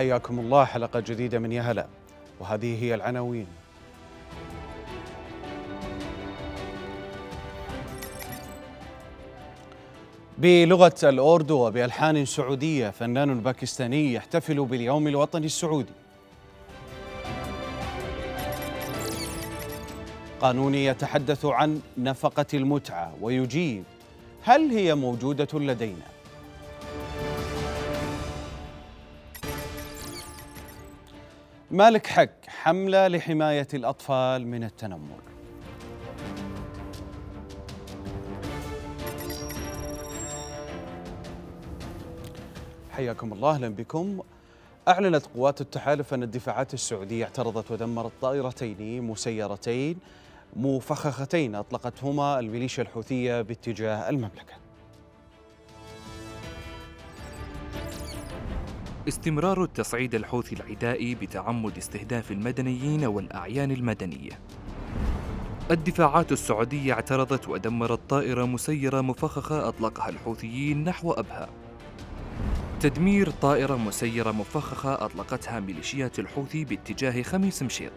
حياكم الله حلقة جديدة من يا هلا وهذه هي العناوين بلغة الأردو وبألحان سعودية فنان باكستاني يحتفل باليوم الوطني السعودي قانون يتحدث عن نفقة المتعة ويجيب هل هي موجودة لدينا؟ مالك حق حملة لحماية الأطفال من التنمر حياكم الله اهلا بكم أعلنت قوات التحالف أن الدفاعات السعودية اعترضت ودمرت طائرتين مسيرتين مفخختين أطلقتهما الميليشيا الحوثية باتجاه المملكة استمرار التصعيد الحوثي العدائي بتعمد استهداف المدنيين والأعيان المدنية الدفاعات السعودية اعترضت ودمرت طائرة مسيرة مفخخة أطلقها الحوثيين نحو أبها تدمير طائرة مسيرة مفخخة أطلقتها ميليشيات الحوثي باتجاه خميس مشيط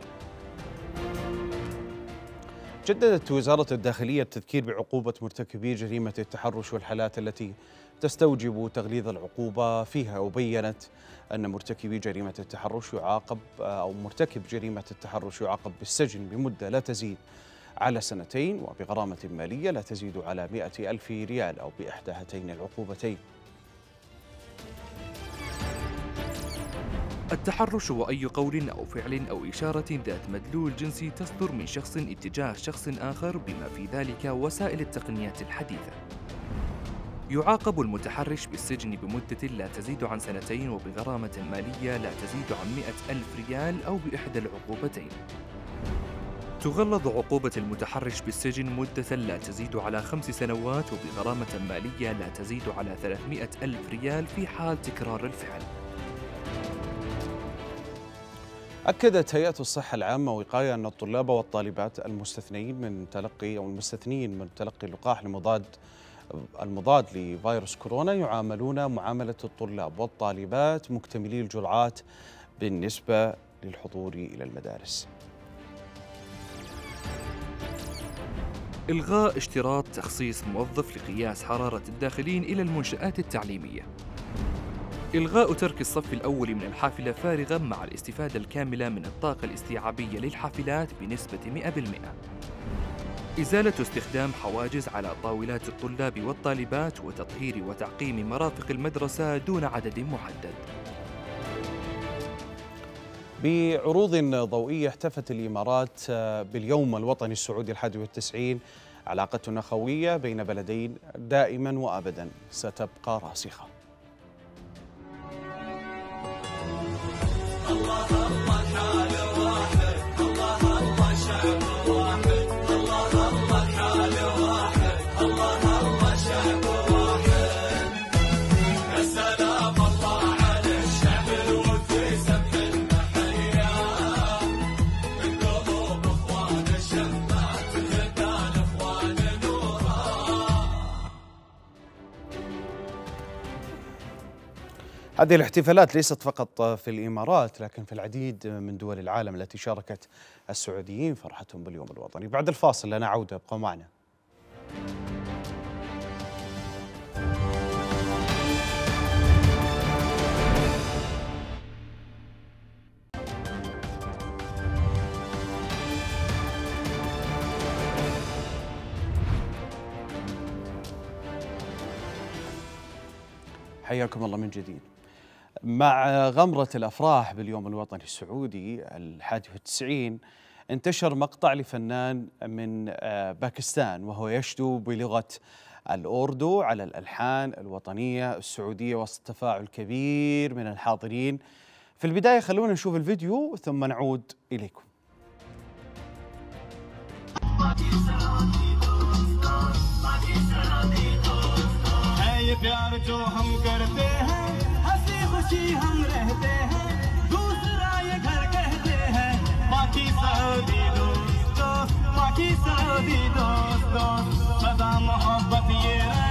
جددت وزارة الداخلية التذكير بعقوبة مرتكبي جريمة التحرش والحالات التي تستوجب تغليظ العقوبة فيها وبينت أن مرتكبي جريمة التحرش يعاقب أو مرتكب جريمة التحرش يعاقب بالسجن بمدة لا تزيد على سنتين وبغرامة مالية لا تزيد على مئة ألف ريال أو بإحدى هاتين العقوبتين التحرش هو أي قول أو فعل أو إشارة ذات مدلول جنسي تصدر من شخص اتجاه شخص آخر بما في ذلك وسائل التقنيات الحديثة يعاقب المتحرش بالسجن بمدة لا تزيد عن سنتين وبغرامة مالية لا تزيد عن 100 ألف ريال أو بإحدى العقوبتين تغلظ عقوبة المتحرش بالسجن مدة لا تزيد على خمس سنوات وبغرامة مالية لا تزيد على 300 ألف ريال في حال تكرار الفعل أكدت هيئة الصحة العامة وقاية أن الطلاب والطالبات المستثنين من تلقي أو المستثنين من تلقي اللقاح المضاد المضاد لفيروس كورونا يعاملون معاملة الطلاب والطالبات مكتملي الجرعات بالنسبة للحضور إلى المدارس إلغاء اشتراط تخصيص موظف لقياس حرارة الداخلين إلى المنشآت التعليمية إلغاء ترك الصف الأول من الحافلة فارغا مع الاستفادة الكاملة من الطاقة الاستيعابية للحافلات بنسبة 100% إزالة استخدام حواجز على طاولات الطلاب والطالبات وتطهير وتعقيم مرافق المدرسة دون عدد محدد بعروض ضوئية احتفت الإمارات باليوم الوطني السعودي الحادي والتسعين علاقتنا خوية بين بلدين دائما وأبدا ستبقى راسخة الله الله شعب هذه الاحتفالات ليست فقط في الامارات لكن في العديد من دول العالم التي شاركت السعوديين فرحتهم باليوم الوطني بعد الفاصل لنا عوده ابقوا معنا حياكم الله من جديد مع غمرة الأفراح باليوم الوطني السعودي الحادي والتسعين انتشر مقطع لفنان من آه، باكستان وهو يشدو بلغة الأوردو على الألحان الوطنية السعودية وسط تفاعل كبير من الحاضرين في البداية خلونا نشوف الفيديو ثم نعود إليكم प्यार जो हम करते हैं خوشی ہم رہتے ہیں دوسرا یہ گھر کہتے ہیں باقی سعودی دوستو باقی سعودی دوستوں محبت یہ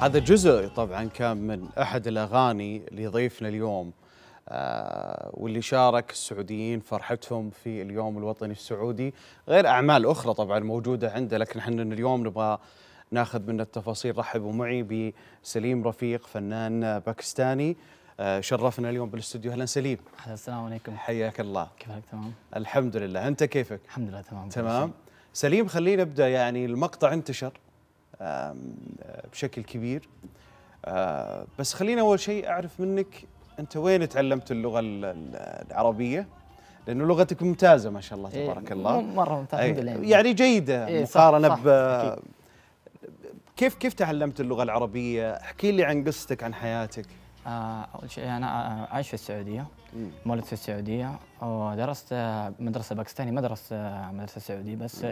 هذا جزء طبعا كان من احد الاغاني لضيفنا اليوم آه واللي شارك السعوديين فرحتهم في اليوم الوطني السعودي غير اعمال اخرى طبعا موجوده عنده لكن احنا اليوم نبغى ناخذ منه التفاصيل رحبوا معي بسليم رفيق فنان باكستاني آه شرفنا اليوم بالاستوديو اهلا سليم اهلا السلام عليكم حياك الله كيفك تمام الحمد لله انت كيفك الحمد لله تمام تمام سليم خلينا نبدا يعني المقطع انتشر آه، بشكل كبير آه، بس خلينا أول شيء أعرف منك أنت وين تعلمت اللغة العربية لأنه لغتك ممتازة ما شاء الله إيه، تبارك الله مرة ممتازة يعني جيدة إيه، مقارنة ب كيف كيف تعلمت اللغة العربية؟ احكي لي عن قصتك عن حياتك اول شيء انا عايش في السعوديه مولد في السعوديه ودرست مدرسه باكستاني ما درست مدرسه سعودي بس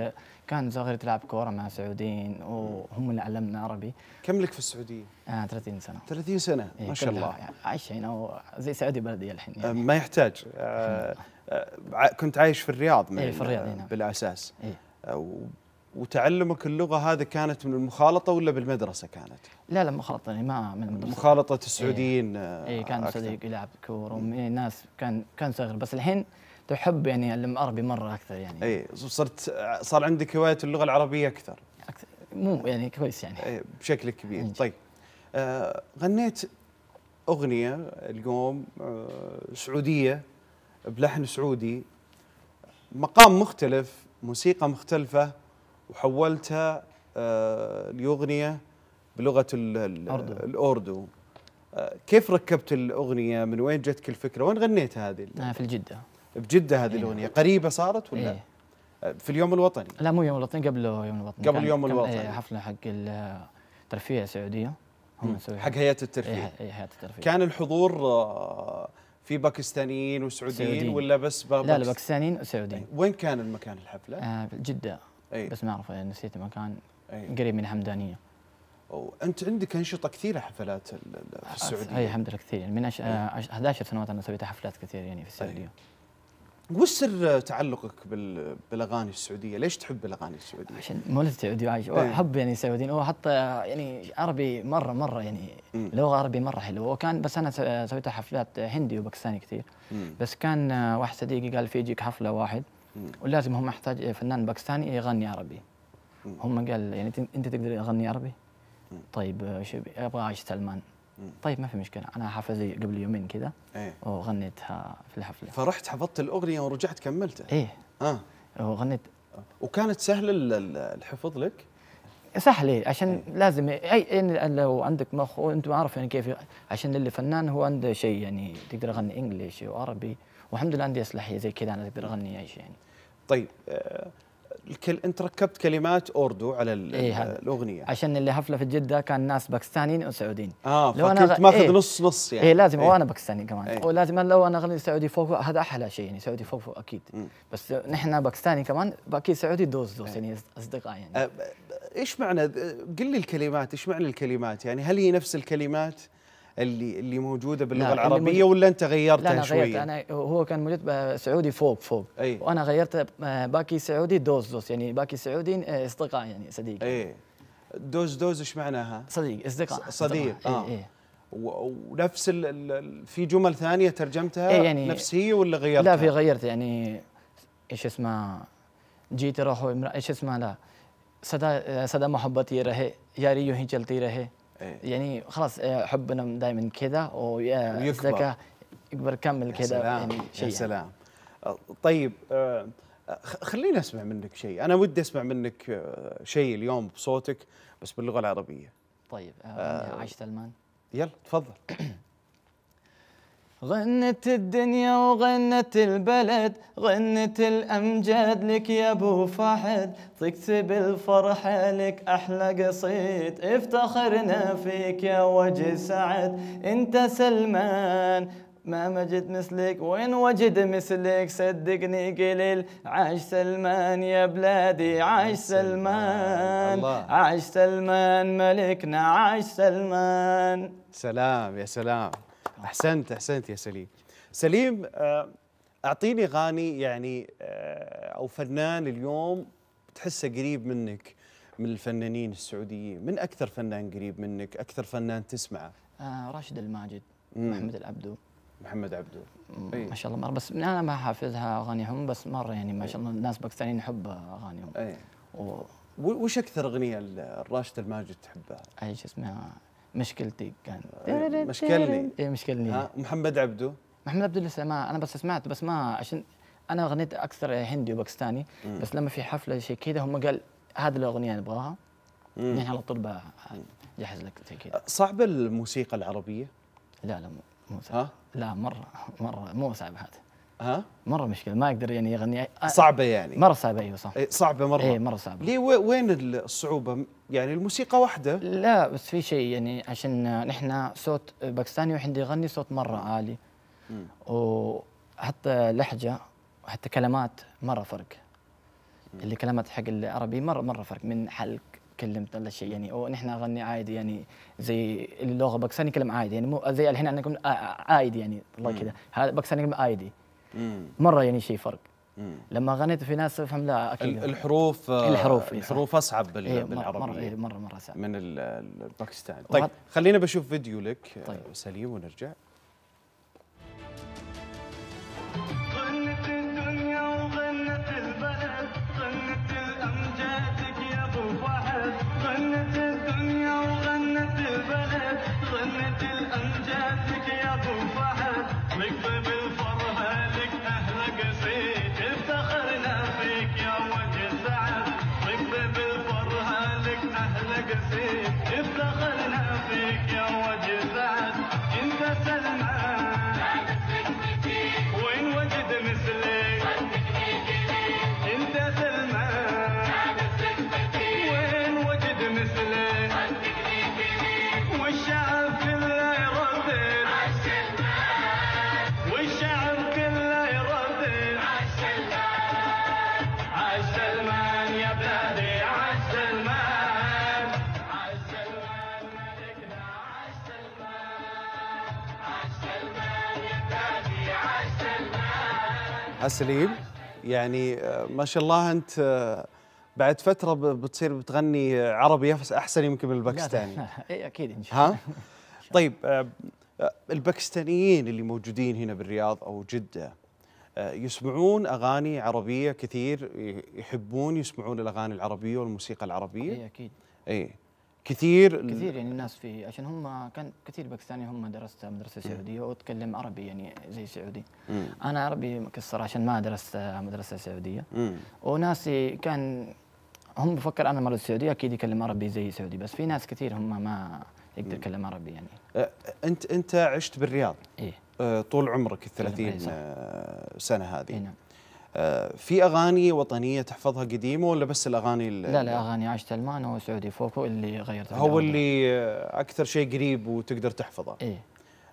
كان صغير تلعب كوره مع سعوديين وهم اللي علمنا عربي كم لك في السعوديه؟ آه 30 سنه 30 سنه إيه، ما شاء الله يعني عايش هنا زي سعودي بلدي الحين يعني. ما يحتاج آه, آه، كنت عايش في الرياض من إيه في الرياض بالاساس إيه. آه، وتعلمك اللغه هذا كانت من المخالطه ولا بالمدرسه كانت؟ لا لا مخالطه يعني ما من المدرسه مخالطه إيه. السعوديين اي آه، إيه كان صديق يلعب كوره وناس كان كان صغير بس الحين تحب يعني علم عربي مره اكثر يعني اي صرت صار عندك هوايه اللغه العربيه اكثر اكثر مو يعني كويس يعني إيه بشكل كبير إيه. طيب آه غنيت اغنيه اليوم آه سعوديه بلحن سعودي مقام مختلف موسيقى مختلفه وحولتها آه، لأغنية بلغة الأردو آه، كيف ركبت الأغنية من وين جتك الفكرة وين غنيت هذه آه، في الجدة بجدة هذه إيه. الأغنية قريبة صارت ولا إيه؟ في اليوم الوطني لا مو يوم الوطني قبل يوم الوطني قبل يوم الوطني إيه حفله حق الترفيه السعوديه هم حق هيئه الترفيه إيه،, إيه هيئه الترفيه كان الحضور في باكستانيين وسعوديين سعودين. ولا بس باكستانيين؟ لا لا باكستانيين وسعوديين طيب، وين كان المكان الحفله؟ آه جده أي. بس ما اعرف نسيت مكان أي. قريب من حمدانيه وانت عندك انشطه كثيره حفلات في السعوديه اي الحمد لله كثير يعني من أش... 11 سنوات انا سويت حفلات كثير يعني في السعوديه وش سر تعلقك بال... بالاغاني السعوديه؟ ليش تحب الاغاني السعوديه؟ عشان مولد سعودي وعايش احب يعني السعوديين وحتى يعني عربي مره مره يعني م. لغه عربي مره حلوه وكان بس انا سويت حفلات هندي وباكستاني كثير م. بس كان واحد صديقي قال في يجيك حفله واحد ولازم هم احتاج إيه، فنان باكستاني يغني عربي هم قال يعني انت تقدر تغني عربي؟ طيب آه، ابغى عايش سلمان طيب ما في مشكله انا حافظي قبل يومين كذا ايه وغنيتها في الحفله فرحت حفظت الاغنيه ورجعت كملتها ايه اه وغنيت وكانت سهله الحفظ لك؟ سهل إيه، عشان إيه؟ لازم اي يعني لو عندك مخ وانت عارف يعني كيف عشان اللي فنان هو عنده شيء يعني تقدر اغني انجليش وعربي والحمد لله عندي اسلحه زي كذا انا اقدر اغني اي شيء يعني. طيب الكل آه، انت ركبت كلمات اردو على إيه الاغنيه عشان اللي حفله في جده كان ناس باكستانيين وسعوديين اه لو فكنت أنا... ماخذ إيه نص نص يعني اي لازم إيه وانا باكستاني كمان إيه ولازم لو انا اغني سعودي فوق هذا احلى شيء يعني سعودي فوق, فوق اكيد بس نحن باكستاني كمان اكيد سعودي دوز دوز إيه يعني اصدقاء يعني آه، ايش معنى قل لي الكلمات ايش معنى الكلمات يعني هل هي نفس الكلمات اللي اللي موجوده باللغه نعم، العربيه ولا انت غيرتها لا أنا شويه؟ انا هو كان موجود سعودي فوق فوق أي. وانا غيرت آه، باكي سعودي دوز دوز يعني باكي سعودي آه، اصدقاء يعني صديق اي دوز دوز ايش معناها؟ صديق اصدقاء صديق اه إيه. إيه. ونفس في جمل ثانيه ترجمتها إيه يعني نفس هي ولا غيرتها؟ لا في غيرت يعني ايش اسمه جيت رحو ايش اسمه لا सदा सदा آه، محبتي رهي रहे यारी यूं رهي أيه. يعني خلاص آه، حبنا دائما كذا آه، ويكبر يكبر كمل كذا يعني شيء يا سلام أه، طيب خليني اسمع منك شيء انا ودي اسمع منك شيء اليوم بصوتك بس باللغه العربيه طيب آه عايش سلمان يلا تفضل غنت الدنيا وغنت البلد غنت الأمجاد لك يا أبو فهد تكتب الفرحة لك أحلى قصيد افتخرنا فيك يا وجه سعد انت سلمان ما مجد مثلك وين وجد مثلك صدقني قليل عاش سلمان يا بلادي عاش سلمان عاش سلمان ملكنا عاش سلمان سلام يا سلام احسنت احسنت يا سليم سليم آه، اعطيني غاني يعني آه، او فنان اليوم تحسه قريب منك من الفنانين السعوديين من اكثر فنان قريب منك اكثر فنان تسمعه آه راشد الماجد مم. محمد العبدو محمد عبدو إيه. ما شاء الله مره بس انا ما حافظها اغانيهم بس مره يعني ما إيه. شاء الله الناس باكستانيين نحب اغانيهم اي و... وش اكثر اغنيه راشد الماجد تحبها؟ اي شو اسمها مشكلتي كان مشكلني اي مشكلني محمد عبدو محمد عبدو لسه ما انا بس سمعت بس ما عشان انا غنيت اكثر هندي وباكستاني بس لما في حفله شيء كذا هم قال هذه الاغنيه نبغاها نحن على طول بجهز لك زي كذا صعبه الموسيقى العربيه؟ لا لا مو صعب ها؟ لا مره مره مو صعب هذا ها؟ مره مشكله ما اقدر يعني اغني صعبه يعني مره صعبه ايوه صح صعبه مره اي مره صعبه ليه وين الصعوبه؟ يعني الموسيقى واحدة لا بس في شيء يعني عشان نحن صوت باكستاني وحندي يغني صوت مرة عالي وحتى لهجة وحتى كلمات مرة فرق اللي كلمات حق العربي مرة مرة فرق من حلق كلمت ولا شيء يعني ونحن اغني عادي يعني زي اللغه باكستاني كلام عادي يعني مو زي الحين عندكم عادي يعني الله كذا هذا باكستاني كلام عادي مره يعني شيء فرق لما غنيت في ناس تفهم لا اكيد الحروف آه، الحروف الحروف اصعب بالعربيه مره مره مره صعب من الباكستان طيب خلينا بشوف فيديو لك طيب. آه، سليم ونرجع عسليم يعني آه، ما شاء الله انت آه، بعد فتره بتصير بتغني عربي احسن يمكن من الباكستاني اي اكيد ان شاء الله ها طيب آه، الباكستانيين اللي موجودين هنا بالرياض او جده يسمعون اغاني عربيه كثير يحبون يسمعون الاغاني العربيه والموسيقى العربيه اي اكيد اي كثير كثير يعني الناس في عشان هم كان كثير باكستاني هم درست مدرسه سعوديه وتكلم عربي يعني زي سعودي مم. انا عربي مكسر عشان ما درست مدرسه سعوديه مم. وناسي كان هم بفكر انا مدرسة سعوديه اكيد يكلم عربي زي سعودي بس في ناس كثير هم ما يقدر يتكلم عربي يعني أه انت انت عشت بالرياض ايه أه طول عمرك ال 30 آه، سنه هذه إيه نعم. آه، في اغاني وطنيه تحفظها قديمه ولا بس الاغاني لا لا اغاني عاش تلمان وسعودي فوكو اللي غيرتها هو اللي اكثر شيء قريب وتقدر تحفظه اي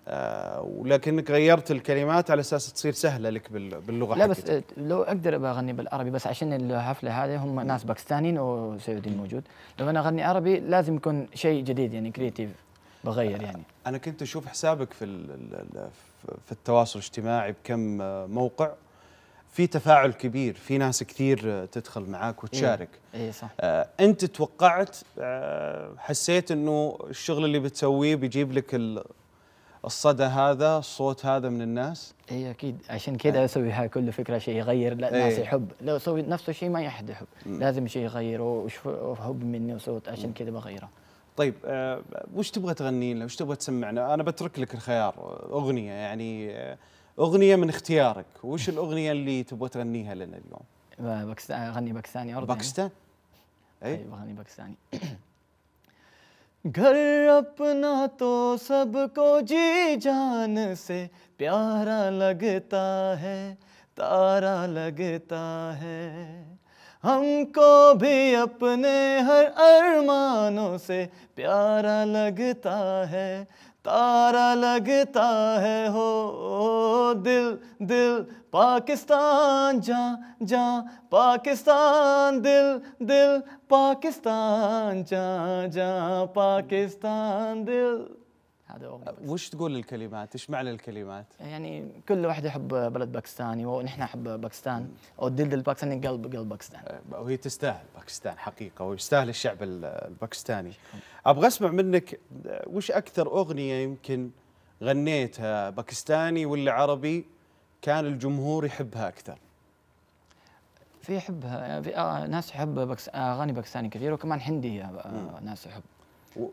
آه ولكنك غيرت الكلمات على اساس تصير سهله لك باللغه لا حكيتك. بس لو اقدر بغني بالعربي بس عشان الحفله هذه هم ناس باكستانيين وسعوديين موجود لو انا اغني عربي لازم يكون شيء جديد يعني كريتيف بغير يعني انا كنت اشوف حسابك في في التواصل الاجتماعي بكم آه، موقع في تفاعل كبير في ناس كثير تدخل معاك وتشارك اي إيه، صح آه انت توقعت آه حسيت انه الشغل اللي بتسويه بيجيب لك الصدى هذا الصوت هذا من الناس اي اكيد عشان كذا آه. اسوي كل فكره شيء يغير لا إيه. الناس يحب لو اسوي نفس الشيء ما يحد يحب م. لازم شيء يغيره وحب مني وصوت عشان كذا بغيره طيب آه وش تبغى تغني لنا وش تبغى تسمعنا انا بترك لك الخيار اغنيه يعني آه اغنيه من اختيارك وش الاغنيه اللي تبغى تغنيها لنا اليوم باكستان اغني باكستاني ارضي باكستان اي أيوة، اغني باكستاني घर अपना तो सबको जी जान से प्यारा लगता है तारा लगता है हमको भी अपने हर अरमानों से प्यारा लगता है تارا لگتا ہے ہو دل دل پاکستان جاں جا پاکستان دل دل پاکستان جاں جا پاکستان دل هذا أغنية أه، وش تقول الكلمات؟ إيش معنى الكلمات؟ يعني كل واحد يحب بلد باكستاني ونحن نحب باكستان أو الدل الباكستاني يعني قلب قلب باكستان أه، وهي تستاهل باكستان حقيقة ويستاهل الشعب الباكستاني أبغى أسمع منك وش أكثر أغنية يمكن غنيتها باكستاني ولا عربي كان الجمهور يحبها أكثر؟ في يحبها في آه ناس يحب آه، اغاني باكستاني كثير وكمان هندي آه ناس يحب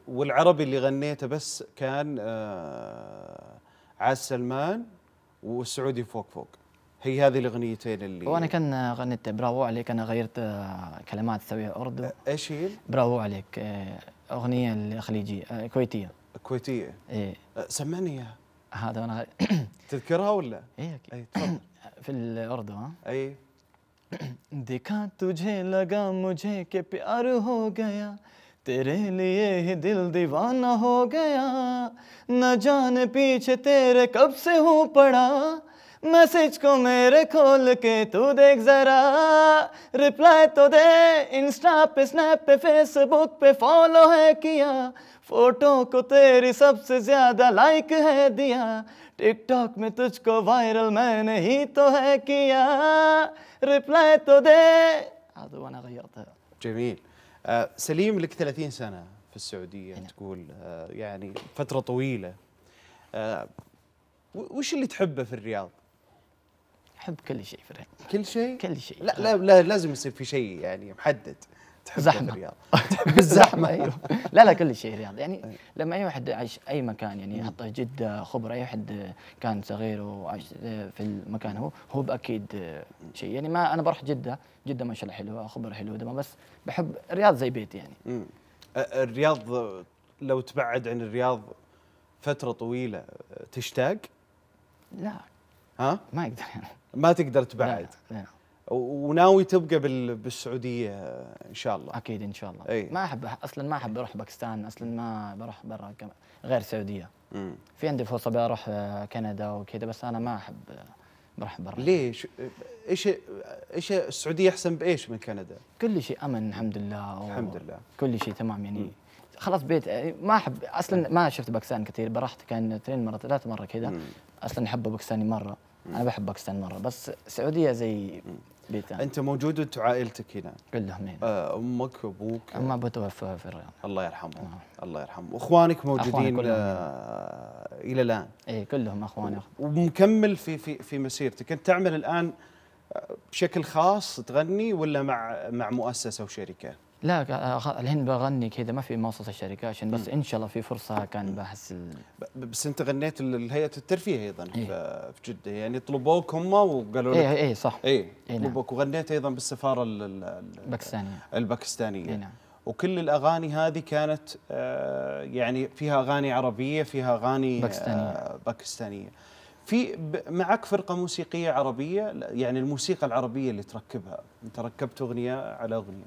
والعربي اللي غنيته بس كان آه، عاد سلمان والسعودي فوق فوق هي هذه الاغنيتين اللي وانا كان غنيت برافو عليك انا غيرت آه، كلمات سويها اردو ايش هي؟ برافو عليك آه، اغنيه الخليجيه كويتيه كويتيه ايه سمعني اياها هذا انا تذكرها ولا؟ ايه اكيد اي في الاردو ها؟ اي देखा तुझे लगा كي بي ار هو جايا تیرے لیے ہی دل دیوانہ ہو گیا نہ جان پیچھے تیرے کب سے ہوں پڑا میسج کو میرے کھول کے تو دیکھ ذرا رپلائی تو دے انسٹا پہ سنیپ پہ فیس بک پہ فالو ہے کیا فوٹو کو تیری سب سے زیادہ لائک ہے دیا ٹک ٹاک میں تجھ کو وائرل میں نے ہی تو ہے کیا رپلائی تو دے جمیل آه، سليم لك 30 سنه في السعوديه هنا. نعم. تقول آه، يعني فتره طويله آه، وش اللي تحبه في الرياض؟ احب كل شيء في الرياض كل شيء؟ كل شيء لا, لا نعم. لازم يصير في شيء يعني محدد تحب زحمه الرياض تحب الزحمه ايوه لا لا كل شيء رياض يعني أيوه. لما اي واحد عايش اي مكان يعني حتى جده خبره اي واحد كان صغير وعايش في المكان هو هو باكيد شيء يعني ما انا بروح جده جده ما شاء الله حلوه خبره حلوه دمام بس بحب الرياض زي بيتي يعني الرياض لو تبعد عن الرياض فتره طويله تشتاق؟ لا ها؟ ما اقدر يعني. ما تقدر تبعد؟ لا, لا. وناوي تبقى بالسعوديه ان شاء الله اكيد ان شاء الله أي. ما احب اصلا ما احب اروح باكستان اصلا ما بروح برا غير السعوديه في عندي فرصه بروح آه، كندا وكذا بس انا ما احب آه، بروح برا ليش ايش ايش السعوديه احسن بايش من كندا كل شيء امن الحمد لله الحمد لله كل شيء تمام يعني م. خلاص بيت آه، ما احب اصلا ما شفت باكستان كثير برحت كان اثنين مره ثلاث مره كذا اصلا احب باكستاني مره انا بحب باكستان مره بس السعوديه زي بيتان. انت موجود وانت عائلتك هنا كلهم هنا آه، امك وابوك اما ابو توفى في الرياض الله يرحمه آه. الله يرحمه واخوانك موجودين آه الى الان اي كلهم اخواني ومكمل في في في مسيرتك انت تعمل الان آه، بشكل خاص تغني ولا مع مع مؤسسه وشركه؟ لا الحين بغني كذا ما في موسط الشركه عشان بس ان شاء الله في فرصه كان بحس ال... بس انت غنيت لهيئه الترفيه ايضا إيه؟ في جده يعني طلبوك هم وقالوا إيه، لك اي اي صح اي إيه، نعم. طلبوك نعم. وغنيت ايضا بالسفاره الباكستانيه الباكستانيه إيه نعم. وكل الاغاني هذه كانت آه، يعني فيها اغاني عربيه فيها اغاني آه، باكستانيه, باكستانية. في معك فرقه موسيقيه عربيه يعني الموسيقى العربيه اللي تركبها انت ركبت اغنيه على اغنيه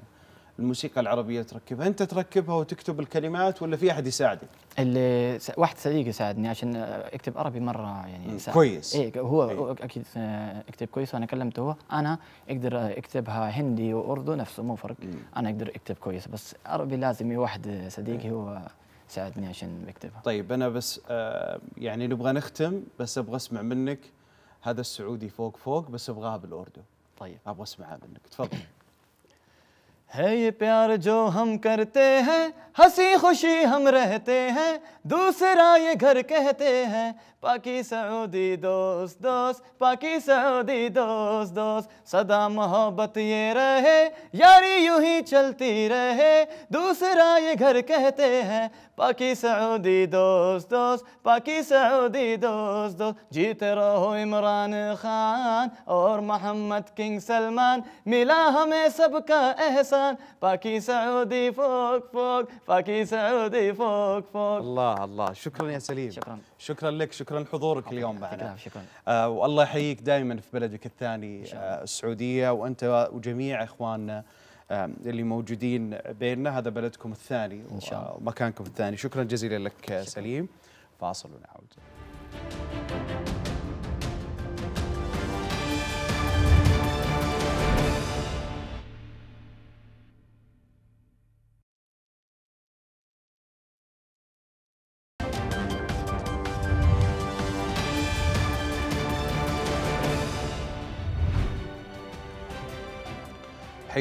الموسيقى العربيه تركبها انت تركبها وتكتب الكلمات ولا في احد يساعدك اللي واحد صديقي ساعدني عشان اكتب عربي مره يعني ساعد. كويس اي هو إيه. اكيد آه، اكتب كويس وانا كلمته هو انا اقدر اكتبها هندي واردو نفسه مو فرق م. انا اقدر اكتب كويس بس عربي لازم واحد صديقي هو ساعدني عشان اكتبها طيب انا بس آه يعني نبغى نختم بس ابغى اسمع منك هذا السعودي فوق فوق بس ابغاها بالاردو طيب ابغى اسمعها منك تفضل ہے یہ پیار جو ہم کرتے ہیں ہنسی خوشی ہم رہتے ہیں دوسرا یہ گھر کہتے ہیں پاکی سعودی دوست دوست پاکی سعودی دوست دوست صدا محبت یہ رہے یاری یوں ہی چلتی رہے دوسرا یہ گھر کہتے ہیں باكي سعودي دوس دوس باكي سعودي دوس دوس جيت راهو عمران خان اور محمد كينج سلمان ملاها مي سبكا احسان باكي سعودي فوق فوق باكي سعودي فوق فوق الله الله شكرا يا سليم شكرا شكرا لك شكرا لحضورك اليوم معنا شكرا آه والله يحييك دائما في بلدك الثاني آه السعوديه وانت وجميع اخواننا اللي موجودين بيننا هذا بلدكم الثاني إن شاء الله. ومكانكم الثاني شكرا جزيلا لك شكرا. سليم فاصل ونعود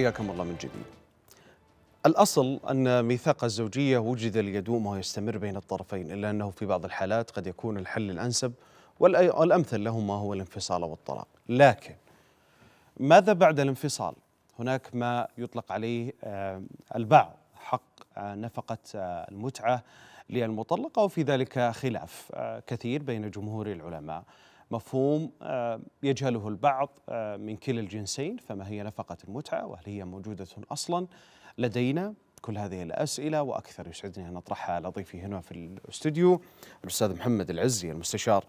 حياكم الله من جديد الأصل أن ميثاق الزوجية وجد ليدوم ويستمر بين الطرفين إلا أنه في بعض الحالات قد يكون الحل الأنسب والأمثل لهما هو الانفصال والطلاق لكن ماذا بعد الانفصال؟ هناك ما يطلق عليه آه، البعض حق آه، نفقة آه، المتعة للمطلقة وفي ذلك خلاف كثير بين جمهور العلماء مفهوم آه، يجهله البعض آه، من كلا الجنسين فما هي نفقة المتعة وهل هي موجودة أصلا لدينا كل هذه الأسئلة وأكثر يسعدني أن أطرحها على ضيفي هنا في الاستوديو الأستاذ محمد العزي المستشار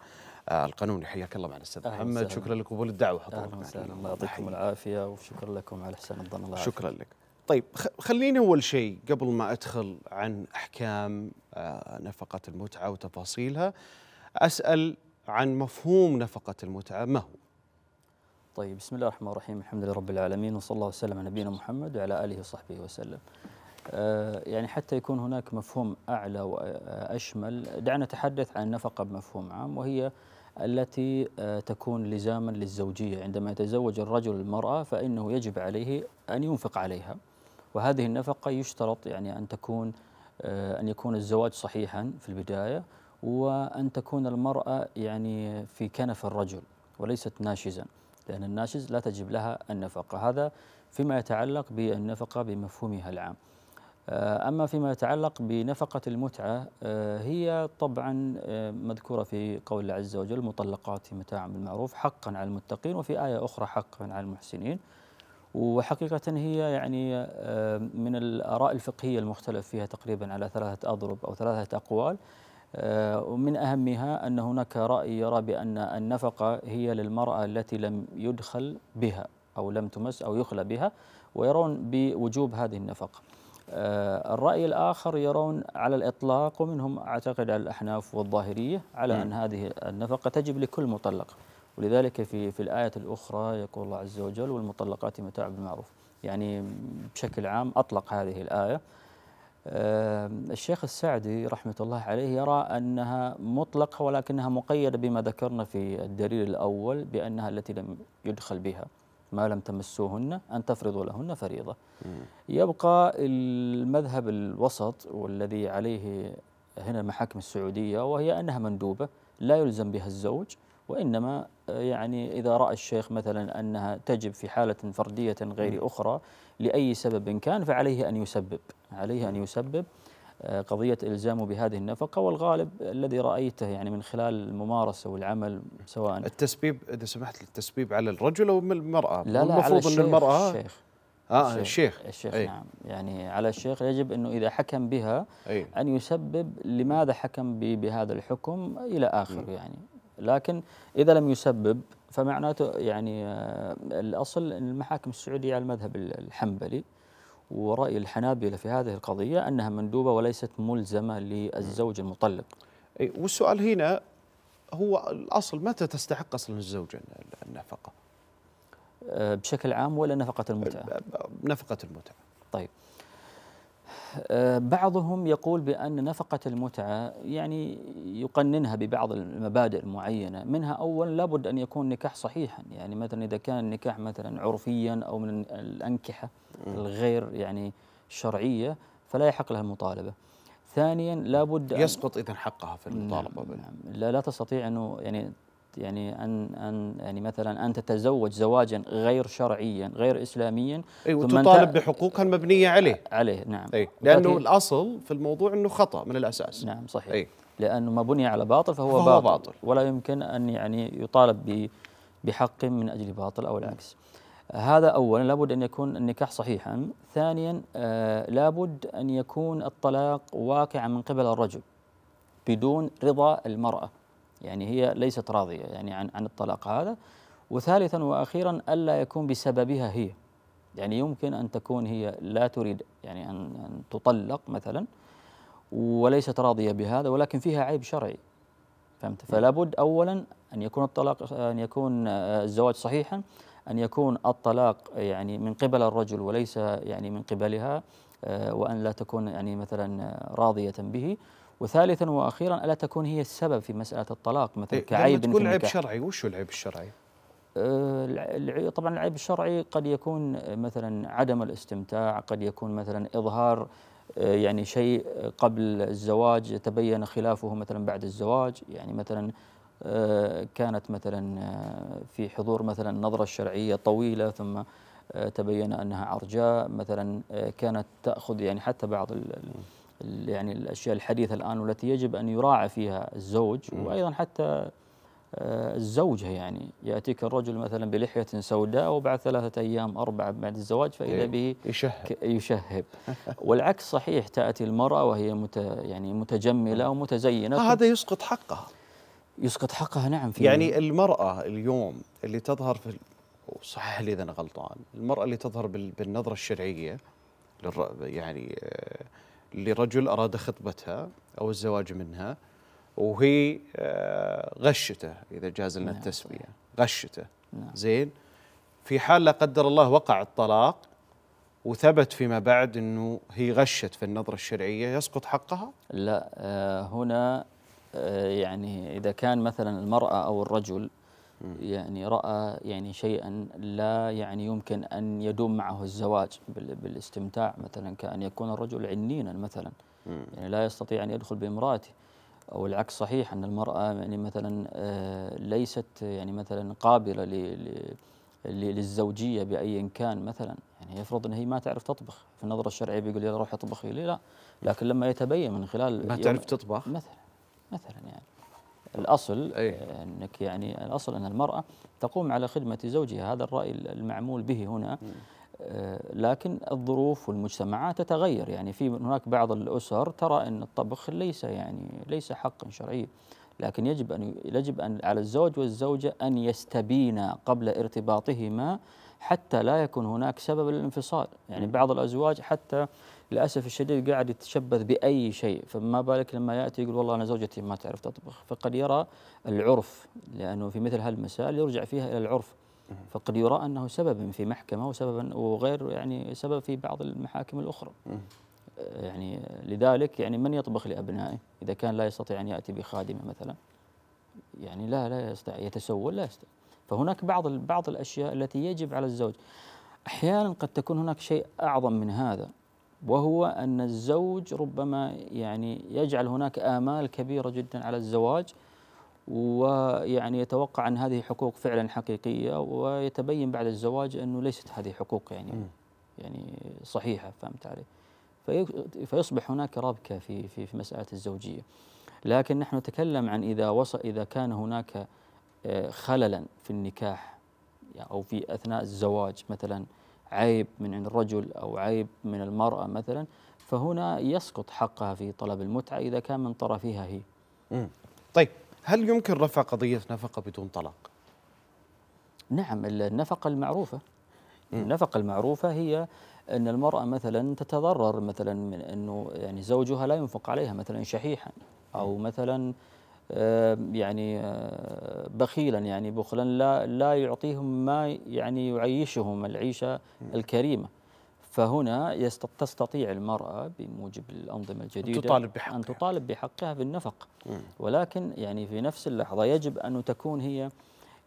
آه، القانوني حياك الله معنا أستاذ محمد شكرا لقبول الدعوة حضرتك الله يعطيكم العافية وشكرا لكم على حسن الظن الله شكرا لك طيب خليني أول شيء قبل ما أدخل عن أحكام نفقة المتعة وتفاصيلها أسأل عن مفهوم نفقة المتعة ما هو؟ طيب بسم الله الرحمن الرحيم الحمد لله رب العالمين وصلى الله وسلم على نبينا محمد وعلى آله وصحبه وسلم آه يعني حتى يكون هناك مفهوم أعلى وأشمل دعنا نتحدث عن النفقة بمفهوم عام وهي التي آه، تكون لزاما للزوجية عندما يتزوج الرجل المرأة فإنه يجب عليه أن ينفق عليها وهذه النفقة يشترط يعني أن تكون آه، أن يكون الزواج صحيحا في البداية وأن تكون المرأة يعني في كنف الرجل وليست ناشزا لأن الناشز لا تجب لها النفقة هذا فيما يتعلق بالنفقة بمفهومها العام آه، أما فيما يتعلق بنفقة المتعة آه، هي طبعا آه، مذكورة في قول الله عز وجل مطلقات متاع بالمعروف حقا على المتقين وفي آية أخرى حقا على المحسنين وحقيقة هي يعني من الآراء الفقهية المختلف فيها تقريبا على ثلاثة أضرب أو ثلاثة أقوال آه، ومن أهمها أن هناك رأي يرى بأن النفقة هي للمرأة التي لم يدخل بها أو لم تمس أو يخلى بها ويرون بوجوب هذه النفقة آه، الرأي الآخر يرون على الإطلاق ومنهم أعتقد على الأحناف والظاهرية على أن هذه النفقة تجب لكل مطلق ولذلك في في الآية الأخرى يقول الله عز وجل والمطلقات متاع بالمعروف يعني بشكل عام أطلق هذه الآية الشيخ السعدي رحمة الله عليه يرى أنها مطلقة ولكنها مقيدة بما ذكرنا في الدليل الأول بأنها التي لم يدخل بها ما لم تمسوهن أن تفرضوا لهن فريضة يبقى المذهب الوسط والذي عليه هنا المحاكم السعودية وهي أنها مندوبة لا يلزم بها الزوج وإنما يعني إذا رأى الشيخ مثلا أنها تجب في حالة فردية غير أخرى لأي سبب كان فعليه أن يسبب عليه أن يسبب آه، قضية إلزامه بهذه النفقة والغالب الذي رأيته يعني من خلال الممارسة والعمل سواء التسبيب إذا سمحت التسبيب على الرجل أو المرأة لا لا على الشيخ, أن المرأة الشيخ آه الشيخ الشيخ أي. نعم يعني على الشيخ يجب انه اذا حكم بها أي. ان يسبب لماذا حكم بهذا الحكم الى اخره يعني لكن إذا لم يسبب فمعناته يعني آه، الأصل أن المحاكم السعودية على المذهب الحنبلي ورأي الحنابلة في هذه القضية أنها مندوبة وليست ملزمة للزوج المطلق والسؤال هنا هو الأصل متى تستحق أصلا الزوجة النفقة؟ آه، بشكل عام ولا نفقة المتعة؟ آه، نفقة المتعة طيب آه، بعضهم يقول بأن نفقة المتعة يعني يقننها ببعض المبادئ المعينة منها أول لابد أن يكون نكاح صحيحا يعني مثلا إذا كان النكاح مثلا عرفيا أو من الأنكحة الغير يعني شرعية فلا يحق لها المطالبة ثانيا لابد يسقط إذا حقها في المطالبة نعم لا, لا تستطيع أنه يعني يعني أن أن يعني مثلا أن تتزوج زواجا غير شرعيا غير إسلاميا أيوة، ثم وتطالب بحقوقها المبنية عليه عليه نعم أي لأنه الأصل في الموضوع أنه خطأ من الأساس نعم صحيح أي لأنه ما بني على باطل فهو, فهو باطل, باطل ولا يمكن أن يعني يطالب بحق من أجل باطل أو العكس هذا أولا لابد أن يكون النكاح صحيحا ثانيا آه، لابد أن يكون الطلاق واقعا من قبل الرجل بدون رضا المرأة يعني هي ليست راضية يعني عن عن الطلاق هذا وثالثا واخيرا الا يكون بسببها هي يعني يمكن ان تكون هي لا تريد يعني ان ان تطلق مثلا وليست راضيه بهذا ولكن فيها عيب شرعي فهمت نعم. فلا بد اولا ان يكون الطلاق ان يكون الزواج صحيحا ان يكون الطلاق يعني من قبل الرجل وليس يعني من قبلها آه، وان لا تكون يعني مثلا راضيه به وثالثا واخيرا الا تكون هي السبب في مساله الطلاق مثلا إيه كعيب لما تقول عيب شرعي وش العيب الشرعي؟ آه، طبعا العيب الشرعي قد يكون آه، مثلا عدم الاستمتاع قد يكون مثلا اظهار آه، يعني شيء قبل الزواج تبين خلافه مثلا بعد الزواج يعني مثلا كانت مثلا في حضور مثلا النظرة الشرعية طويلة ثم تبين أنها عرجاء مثلا كانت تأخذ يعني حتى بعض يعني الأشياء الحديثة الآن والتي يجب أن يراعى فيها الزوج وأيضا حتى آه، الزوجة يعني يأتيك الرجل مثلا بلحية سوداء وبعد ثلاثة أيام أربعة بعد الزواج فإذا إيه، به يشهب, يشهب والعكس صحيح تأتي المرأة وهي مت يعني متجملة ومتزينة آه، هذا يسقط حقها يسقط حقها نعم في يعني المرأة اليوم اللي تظهر في صحح لي إذا أنا غلطان المرأة اللي تظهر بالنظرة الشرعية يعني آه، لرجل أراد خطبتها أو الزواج منها وهي آه، غشته إذا جاز لنا نعم. التسمية غشته نعم. زين في حال لا قدر الله وقع الطلاق وثبت فيما بعد أنه هي غشت في النظرة الشرعية يسقط حقها؟ لا آه، هنا آه، يعني إذا كان مثلا المرأة أو الرجل يعني رأى يعني شيئا لا يعني يمكن أن يدوم معه الزواج بالاستمتاع مثلا كأن يكون الرجل عنينا مثلا يعني لا يستطيع أن يدخل بامرأته أو العكس صحيح أن المرأة يعني مثلا آه، ليست يعني مثلا قابلة للزوجية بأي كان مثلا يعني يفرض أن هي ما تعرف تطبخ في النظرة الشرعية بيقول لي روح اطبخي لي لا لكن لما يتبين من خلال ما تعرف تطبخ مثلا مثلا يعني الاصل أيه؟ انك يعني الاصل ان المراه تقوم على خدمه زوجها هذا الراي المعمول به هنا آه، لكن الظروف والمجتمعات تتغير يعني في هناك بعض الاسر ترى ان الطبخ ليس يعني ليس حقا شرعيا لكن يجب ان يجب ان على الزوج والزوجه ان يستبينا قبل ارتباطهما حتى لا يكون هناك سبب للانفصال يعني بعض الازواج حتى للاسف الشديد قاعد يتشبث باي شيء فما بالك لما ياتي يقول والله انا زوجتي ما تعرف تطبخ فقد يرى العرف لانه في مثل هالمسائل يرجع فيها الى العرف فقد يرى انه سبب في محكمه وسببا وغير يعني سبب في بعض المحاكم الاخرى آه، يعني لذلك يعني من يطبخ لابنائه اذا كان لا يستطيع ان ياتي بخادمه مثلا يعني لا لا يستطيع يتسول لا يستطيع فهناك بعض بعض الاشياء التي يجب على الزوج احيانا قد تكون هناك شيء اعظم من هذا وهو أن الزوج ربما يعني يجعل هناك آمال كبيرة جدا على الزواج ويعني يتوقع أن هذه حقوق فعلا حقيقية ويتبين بعد الزواج أنه ليست هذه حقوق يعني م. يعني صحيحة فهمت علي؟ فيصبح هناك ربكة في في في مسألة الزوجية. لكن نحن نتكلم عن إذا وصل إذا كان هناك آه، خللا في النكاح يعني أو في أثناء الزواج مثلا عيب من عند الرجل أو عيب من المرأة مثلا فهنا يسقط حقها في طلب المتعة إذا كان من طرفها هي مم. طيب هل يمكن رفع قضية نفقة بدون طلاق؟ نعم النفقة المعروفة النفقة المعروفة هي أن المرأة مثلا تتضرر مثلا من أنه يعني زوجها لا ينفق عليها مثلا شحيحا أو مثلا آه، يعني آه، بخيلا يعني بخلا لا لا يعطيهم ما يعني يعيشهم العيشه الكريمه فهنا تستطيع المرأة بموجب الأنظمة الجديدة أن تطالب بحقها, أن تطالب بحقها في النفق ولكن يعني في نفس اللحظة يجب أن تكون هي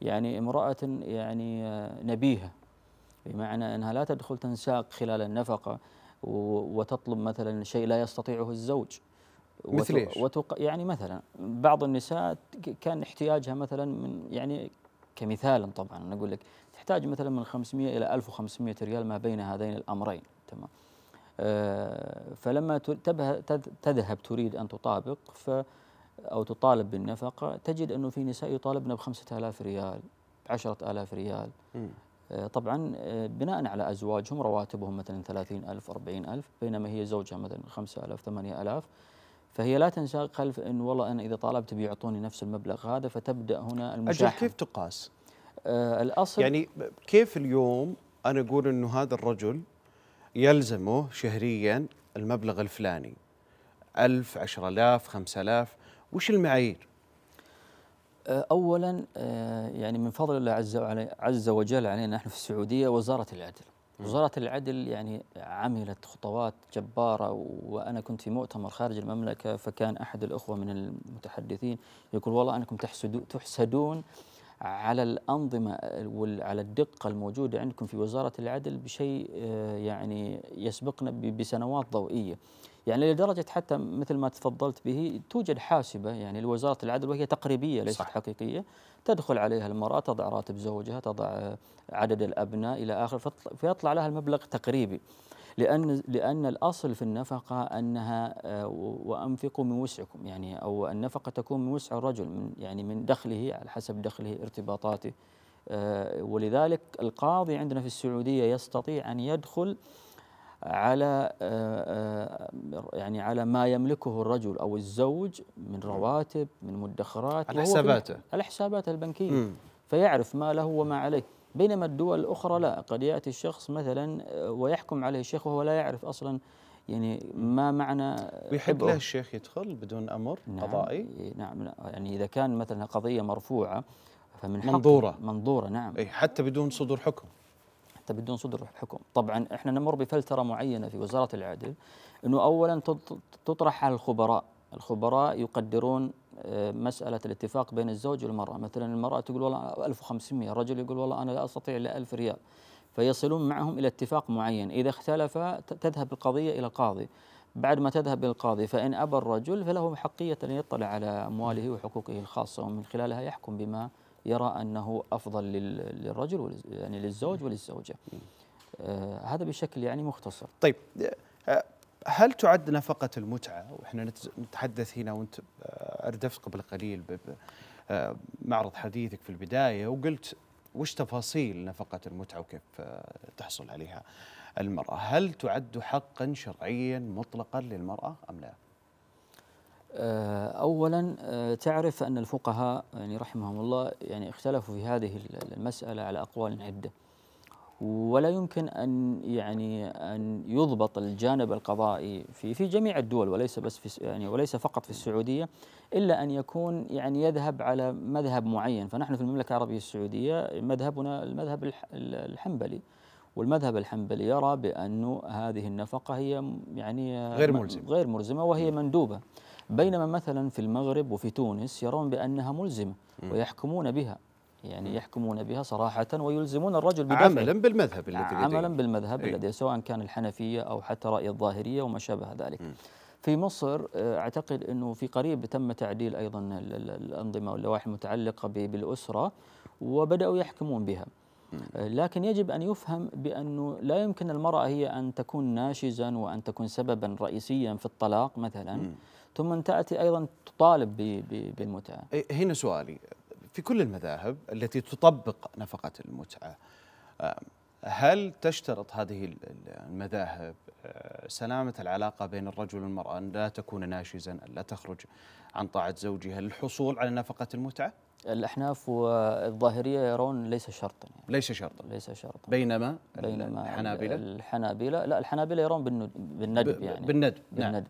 يعني امرأة يعني آه، نبيهة بمعنى أنها لا تدخل تنساق خلال النفقة وتطلب مثلا شيء لا يستطيعه الزوج مثل ايش؟ وتوق... يعني مثلا بعض النساء كان احتياجها مثلا من يعني كمثال طبعا انا اقول لك تحتاج مثلا من 500 الى 1500 ريال ما بين هذين الامرين تمام آه فلما تذهب تريد ان تطابق ف او تطالب بالنفقه تجد انه في نساء يطالبن ب 5000 ريال 10000 ريال آه طبعا آه، بناء على أزواجهم رواتبهم مثلا 30000 40000 بينما هي زوجها مثلا 5000 8000 فهي لا تنساق خلف أن والله أنا إذا طالبت بيعطوني نفس المبلغ هذا فتبدأ هنا المشاكل أجل كيف تقاس؟ آه الأصل يعني كيف اليوم أنا أقول أنه هذا الرجل يلزمه شهريا المبلغ الفلاني ألف عشر ألاف ألاف وش المعايير؟ آه، أولا آه، يعني من فضل الله عز وجل علينا نحن في السعودية وزارة العدل وزارة العدل يعني عملت خطوات جبارة وأنا كنت في مؤتمر خارج المملكة فكان أحد الأخوة من المتحدثين يقول والله أنكم تحسدون على الأنظمة وعلى الدقة الموجودة عندكم في وزارة العدل بشيء آه، يعني يسبقنا بسنوات ضوئية يعني لدرجة حتى مثل ما تفضلت به توجد حاسبة يعني لوزارة العدل وهي تقريبية ليست صح. حقيقية تدخل عليها المرأة تضع راتب زوجها تضع آه، عدد الأبناء إلى آخر فيطلع لها المبلغ تقريبي لأن لأن الأصل في النفقة أنها آه، وأنفقوا من وسعكم يعني أو النفقة تكون من وسع الرجل من يعني من دخله على حسب دخله ارتباطاته آه، ولذلك القاضي عندنا في السعودية يستطيع أن يدخل على آه، آه، يعني على ما يملكه الرجل او الزوج من رواتب من مدخرات على حساباته على حساباته البنكيه فيعرف ما له وما عليه بينما الدول الاخرى لا قد ياتي الشخص مثلا آه، ويحكم عليه الشيخ وهو لا يعرف اصلا يعني ما معنى ويحب له الشيخ يدخل بدون امر نعم قضائي نعم يعني اذا كان مثلا قضيه مرفوعه فمن منظوره منظوره نعم اي حتى بدون صدور حكم حتى بدون صدور حكم طبعا احنا نمر بفلتره معينه في وزاره العدل انه اولا تطرح على الخبراء الخبراء يقدرون آه، مسألة الاتفاق بين الزوج والمرأة مثلا المرأة تقول والله 1500 الرجل يقول والله أنا لا أستطيع إلا 1000 ريال فيصلون معهم إلى اتفاق معين إذا اختلف تذهب القضية إلى القاضي بعد ما تذهب إلى القاضي فإن أبى الرجل فله حقية أن يطلع على أمواله وحقوقه الخاصة ومن خلالها يحكم بما يرى أنه أفضل للرجل يعني للزوج وللزوجة آه هذا بشكل يعني مختصر طيب آه، هل تعد نفقة المتعة وإحنا نتحدث هنا وأنت آه، أردفت قبل قليل آه، معرض حديثك في البداية وقلت وش تفاصيل نفقة المتعة وكيف تحصل عليها المرأة هل تعد حقا شرعيا مطلقا للمرأة أم لا؟ آه، اولا آه، تعرف ان الفقهاء يعني رحمهم الله يعني اختلفوا في هذه المساله على اقوال عده ولا يمكن ان يعني ان يضبط الجانب القضائي في في جميع الدول وليس بس في يعني وليس فقط في السعوديه الا ان يكون يعني يذهب على مذهب معين فنحن في المملكه العربيه السعوديه مذهبنا المذهب الحنبلي والمذهب الحنبلي يرى بأن هذه النفقة هي يعني غير ملزمة غير ملزمة وهي نعم. مندوبة بينما مثلا في المغرب وفي تونس يرون بأنها ملزمة ويحكمون بها يعني يحكمون بها صراحة ويلزمون الرجل بدفع عملا بالمذهب الذي عملا بالمذهب إيه؟ الذي سواء كان الحنفية أو حتى رأي الظاهرية وما شابه ذلك في مصر آه، أعتقد أنه في قريب تم تعديل أيضا الأنظمة واللوائح المتعلقة بالأسرة وبدأوا يحكمون بها آه، لكن يجب أن يفهم بأنه لا يمكن المرأة هي أن تكون ناشزا وأن تكون سببا رئيسيا في الطلاق مثلا ثم تأتي أيضا تطالب بالمتعة إيه، هنا سؤالي في كل المذاهب التي تطبق نفقة المتعة آه، هل تشترط هذه المذاهب آه، سلامة العلاقة بين الرجل والمرأة أن لا تكون ناشزا أن لا تخرج عن طاعة زوجها للحصول على نفقة المتعة؟ الأحناف والظاهرية يرون ليس شرطا يعني ليس شرطا ليس شرطا بينما بينما الحنابلة الحنابلة لا الحنابلة يرون بالندب يعني بالندب, نعم. بالندب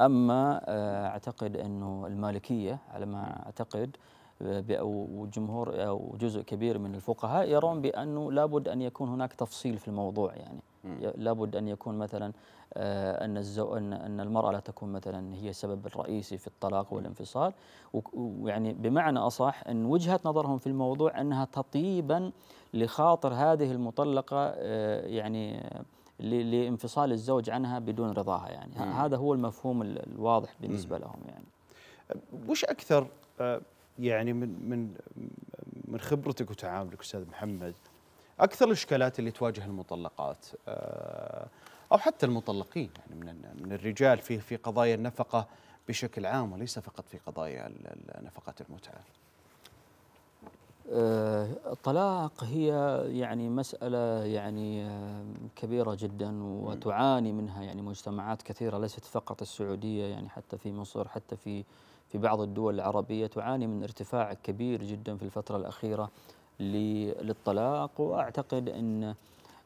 اما آه، اعتقد انه المالكيه على ما اعتقد آه، او جمهور او جزء كبير من الفقهاء يرون بانه لابد ان يكون هناك تفصيل في الموضوع يعني لابد ان يكون مثلا آه، ان الزو ان ان المراه لا تكون مثلا هي السبب الرئيسي في الطلاق والانفصال ويعني بمعنى اصح ان وجهه نظرهم في الموضوع انها تطيبا لخاطر هذه المطلقه يعني لانفصال الزوج عنها بدون رضاها يعني مم. هذا هو المفهوم الواضح بالنسبه مم. لهم يعني وش اكثر يعني من من من خبرتك وتعاملك استاذ محمد اكثر الاشكالات اللي تواجه المطلقات او حتى المطلقين يعني من من الرجال في في قضايا النفقه بشكل عام وليس فقط في قضايا نفقات المتعه آه، الطلاق هي يعني مسألة يعني آه، كبيرة جدا وتعاني منها يعني مجتمعات كثيرة ليست فقط السعودية يعني حتى في مصر حتى في في بعض الدول العربية تعاني من ارتفاع كبير جدا في الفترة الأخيرة للطلاق وأعتقد أن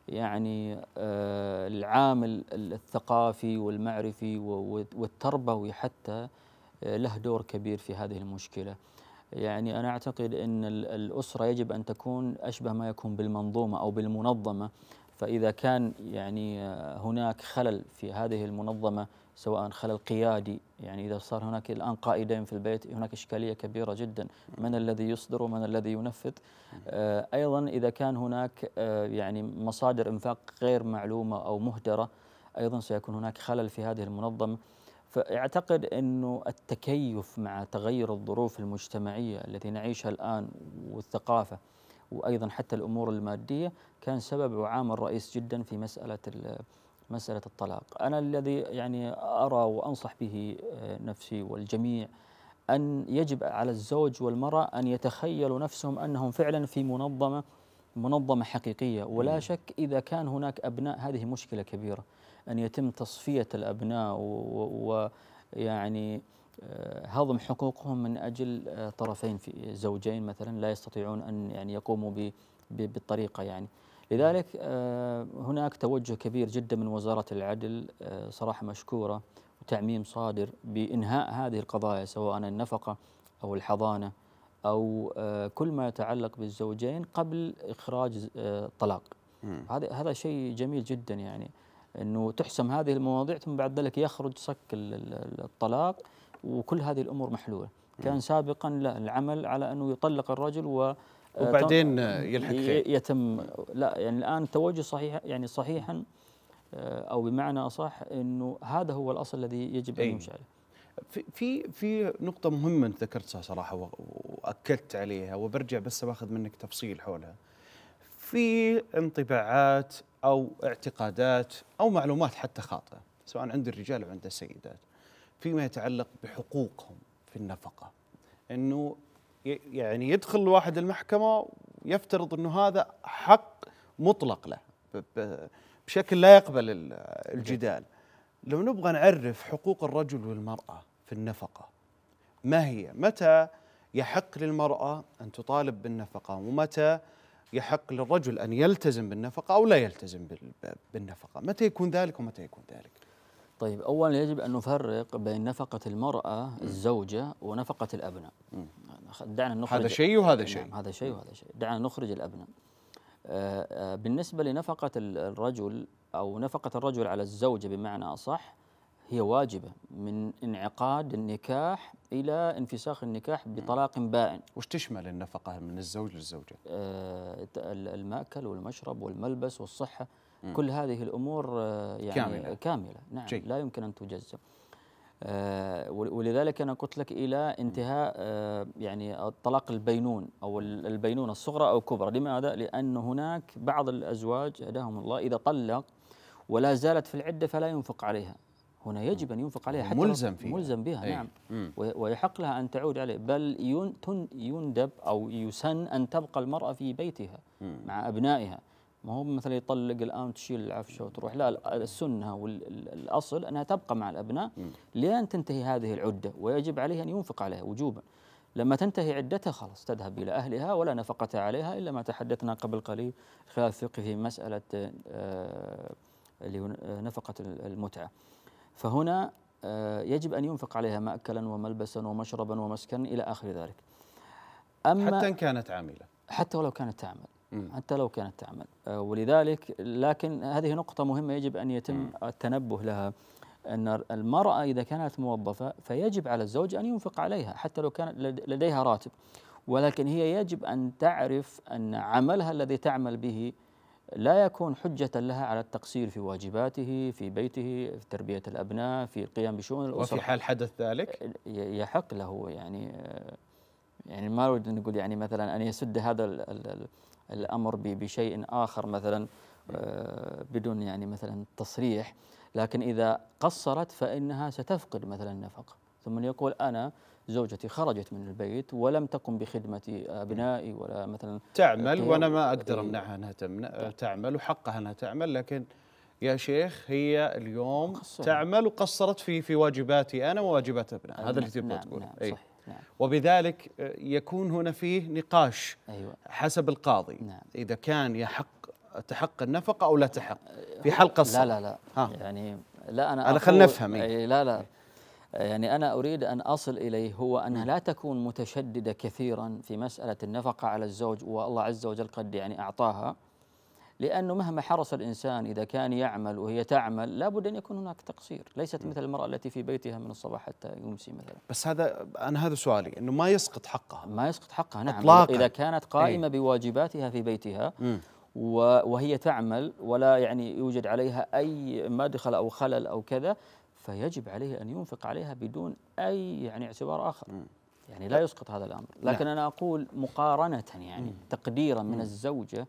يعني آه، العامل الثقافي والمعرفي والتربوي حتى له دور كبير في هذه المشكله. يعني أنا أعتقد أن الأسرة يجب أن تكون أشبه ما يكون بالمنظومة أو بالمنظمة فإذا كان يعني آه، هناك خلل في هذه المنظمة سواء خلل قيادي يعني إذا صار هناك الآن قائدين في البيت هناك إشكالية كبيرة جدا من الذي يصدر ومن الذي ينفذ آه، أيضا إذا كان هناك آه، يعني مصادر إنفاق غير معلومة أو مهدرة أيضا سيكون هناك خلل في هذه المنظمة فاعتقد انه التكيف مع تغير الظروف المجتمعيه التي نعيشها الان والثقافه وايضا حتى الامور الماديه كان سبب وعامل رئيس جدا في مساله مساله الطلاق، انا الذي يعني ارى وانصح به آه، نفسي والجميع ان يجب على الزوج والمراه ان يتخيلوا نفسهم انهم فعلا في منظمه منظمه حقيقيه ولا شك اذا كان هناك ابناء هذه مشكله كبيره. أن يتم تصفية الأبناء ويعني آه، هضم حقوقهم من أجل آه، طرفين في زوجين مثلا لا يستطيعون أن يعني يقوموا بالطريقة يعني لذلك آه، هناك توجه كبير جدا من وزارة العدل صراحة مشكورة وتعميم صادر بإنهاء هذه القضايا سواء النفقة أو الحضانة أو كل ما يتعلق بالزوجين قبل إخراج الطلاق هذا هذا شيء جميل جدا يعني انه تحسم هذه المواضيع ثم بعد ذلك يخرج صك الطلاق وكل هذه الامور محلوله كان سابقا لا العمل على انه يطلق الرجل و آه، وبعدين يلحق فيه يتم لا يعني الان التوجه صحيح يعني صحيحا آه، او بمعنى اصح انه هذا هو الاصل الذي يجب ان يمشي عليه في في نقطة مهمة أنت ذكرتها صراحة وأكدت عليها وبرجع بس باخذ منك تفصيل حولها. في انطباعات او اعتقادات او معلومات حتى خاطئه سواء عند الرجال او عند السيدات فيما يتعلق بحقوقهم في النفقه انه يعني يدخل الواحد المحكمه ويفترض انه هذا حق مطلق له بشكل لا يقبل الجدال لو نبغى نعرف حقوق الرجل والمراه في النفقه ما هي متى يحق للمراه ان تطالب بالنفقه ومتى يحق للرجل أن يلتزم بالنفقة أو لا يلتزم بالنفقة متى يكون ذلك ومتى يكون ذلك طيب أولا يجب أن نفرق بين نفقة المرأة الزوجة ونفقة الأبناء دعنا نخرج هذا شيء وهذا نعم، شيء نعم هذا شيء وهذا شيء دعنا نخرج الأبناء آه، آه، بالنسبة لنفقة الرجل أو نفقة الرجل على الزوجة بمعنى أصح هي واجبة من انعقاد النكاح إلى انفساخ النكاح بطلاق بائن وش تشمل النفقة من الزوج للزوجة؟ آه المأكل والمشرب والملبس والصحة مم. كل هذه الأمور آه يعني كاملة, كاملة. نعم جي. لا يمكن أن تجزى. آه ولذلك أنا قلت لك إلى انتهاء آه يعني الطلاق البينون أو البينونة الصغرى أو الكبرى لماذا؟ لأن هناك بعض الأزواج هداهم الله إذا طلق ولا زالت في العدة فلا ينفق عليها هنا يجب أن ينفق عليها حتى ملزم فيها ملزم بها إيه. نعم ويحق لها أن تعود عليه بل يندب أو يسن أن تبقى المرأة في بيتها مع أبنائها ما هو مثلا يطلق الآن تشيل العفشة وتروح لا السنة والأصل أنها تبقى مع الأبناء لأن تنتهي هذه العدة ويجب عليه أن ينفق عليها وجوبا لما تنتهي عدتها خلاص تذهب إلى أهلها ولا نفقة عليها إلا ما تحدثنا قبل قليل خلال فقهي في مسألة آه، اللي هو آه، نفقة المتعة فهنا آه، يجب أن ينفق عليها مأكلا وملبسا ومشربا ومسكنا إلى آخر ذلك أما حتى إن كانت عاملة حتى ولو كانت تعمل حتى لو كانت تعمل آه، ولذلك لكن هذه نقطة مهمة يجب أن يتم التنبه لها أن المرأة إذا كانت موظفة فيجب على الزوج أن ينفق عليها حتى لو كان لديها راتب ولكن هي يجب أن تعرف أن عملها الذي تعمل به لا يكون حجة لها على التقصير في واجباته في بيته في تربية الأبناء في القيام بشؤون الأسرة وفي حال حدث ذلك أه، يحق له يعني آه، يعني ما أريد أن نقول يعني مثلا أن يسد هذا الأمر بشيء آخر مثلا آه، بدون يعني مثلا تصريح لكن إذا قصرت فإنها ستفقد مثلا النفقة ثم يقول أنا زوجتي خرجت من البيت ولم تقم بخدمة أبنائي ولا مثلا تعمل وأنا ما أقدر إيه. أمنعها أنها تمنع طيب. تعمل وحقها أنها تعمل لكن يا شيخ هي اليوم قصر. تعمل وقصرت في في واجباتي أنا وواجبات أبنائي نعم، هذا اللي تبغى نعم تقول نعم أي. صحيح نعم. وبذلك يكون هنا فيه نقاش أيوة. حسب القاضي نعم. إذا كان يحق تحق النفقة أو لا تحق في أه، حلقة لا لا لا ها. يعني لا أنا أنا خلنا نفهم إيه. إيه، لا لا يعني أنا أريد أن أصل إليه هو أنها نعم. لا تكون متشددة كثيرا في مسألة النفقة على الزوج والله عز وجل قد يعني أعطاها لأنه مهما حرص الإنسان إذا كان يعمل وهي تعمل لابد أن يكون هناك تقصير ليست نعم. مثل المرأة التي في بيتها من الصباح حتى يمسي مثلا بس هذا أنا هذا سؤالي أنه ما يسقط حقها ما يسقط حقها نعم أطلاقا. إذا كانت قائمة أيه؟ بواجباتها في بيتها وهي تعمل ولا يعني يوجد عليها أي مدخل أو خلل أو كذا فيجب عليه أن ينفق عليها بدون أي يعني اعتبار آخر يعني لا يسقط هذا الأمر لكن أنا أقول مقارنة يعني تقديرا من الزوجة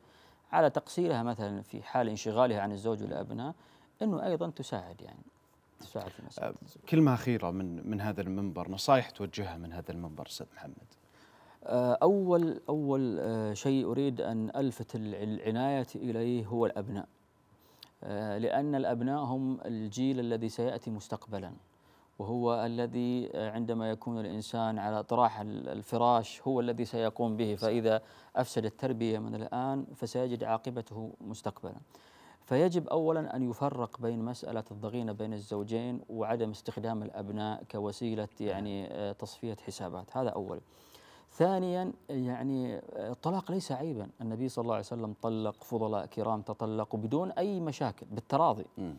على تقصيرها مثلا في حال انشغالها عن الزوج والأبناء أنه أيضا تساعد يعني تساعد في مسألة كلمة أخيرة من من هذا المنبر نصائح توجهها من هذا المنبر أستاذ محمد أه، أول أول أه، شيء أريد أن ألفت العناية إليه هو الأبناء آه، لأن الأبناء هم الجيل الذي سيأتي مستقبلا وهو الذي آه، عندما يكون الإنسان على طراح الفراش هو الذي سيقوم به فإذا أفسد التربية من الآن فسيجد عاقبته مستقبلا فيجب أولا أن يفرق بين مسألة الضغينة بين الزوجين وعدم استخدام الأبناء كوسيلة يعني آه، تصفية حسابات هذا أولا ثانيا يعني آه، الطلاق ليس عيبا النبي صلى الله عليه وسلم طلق فضلاء كرام تطلقوا بدون أي مشاكل بالتراضي م.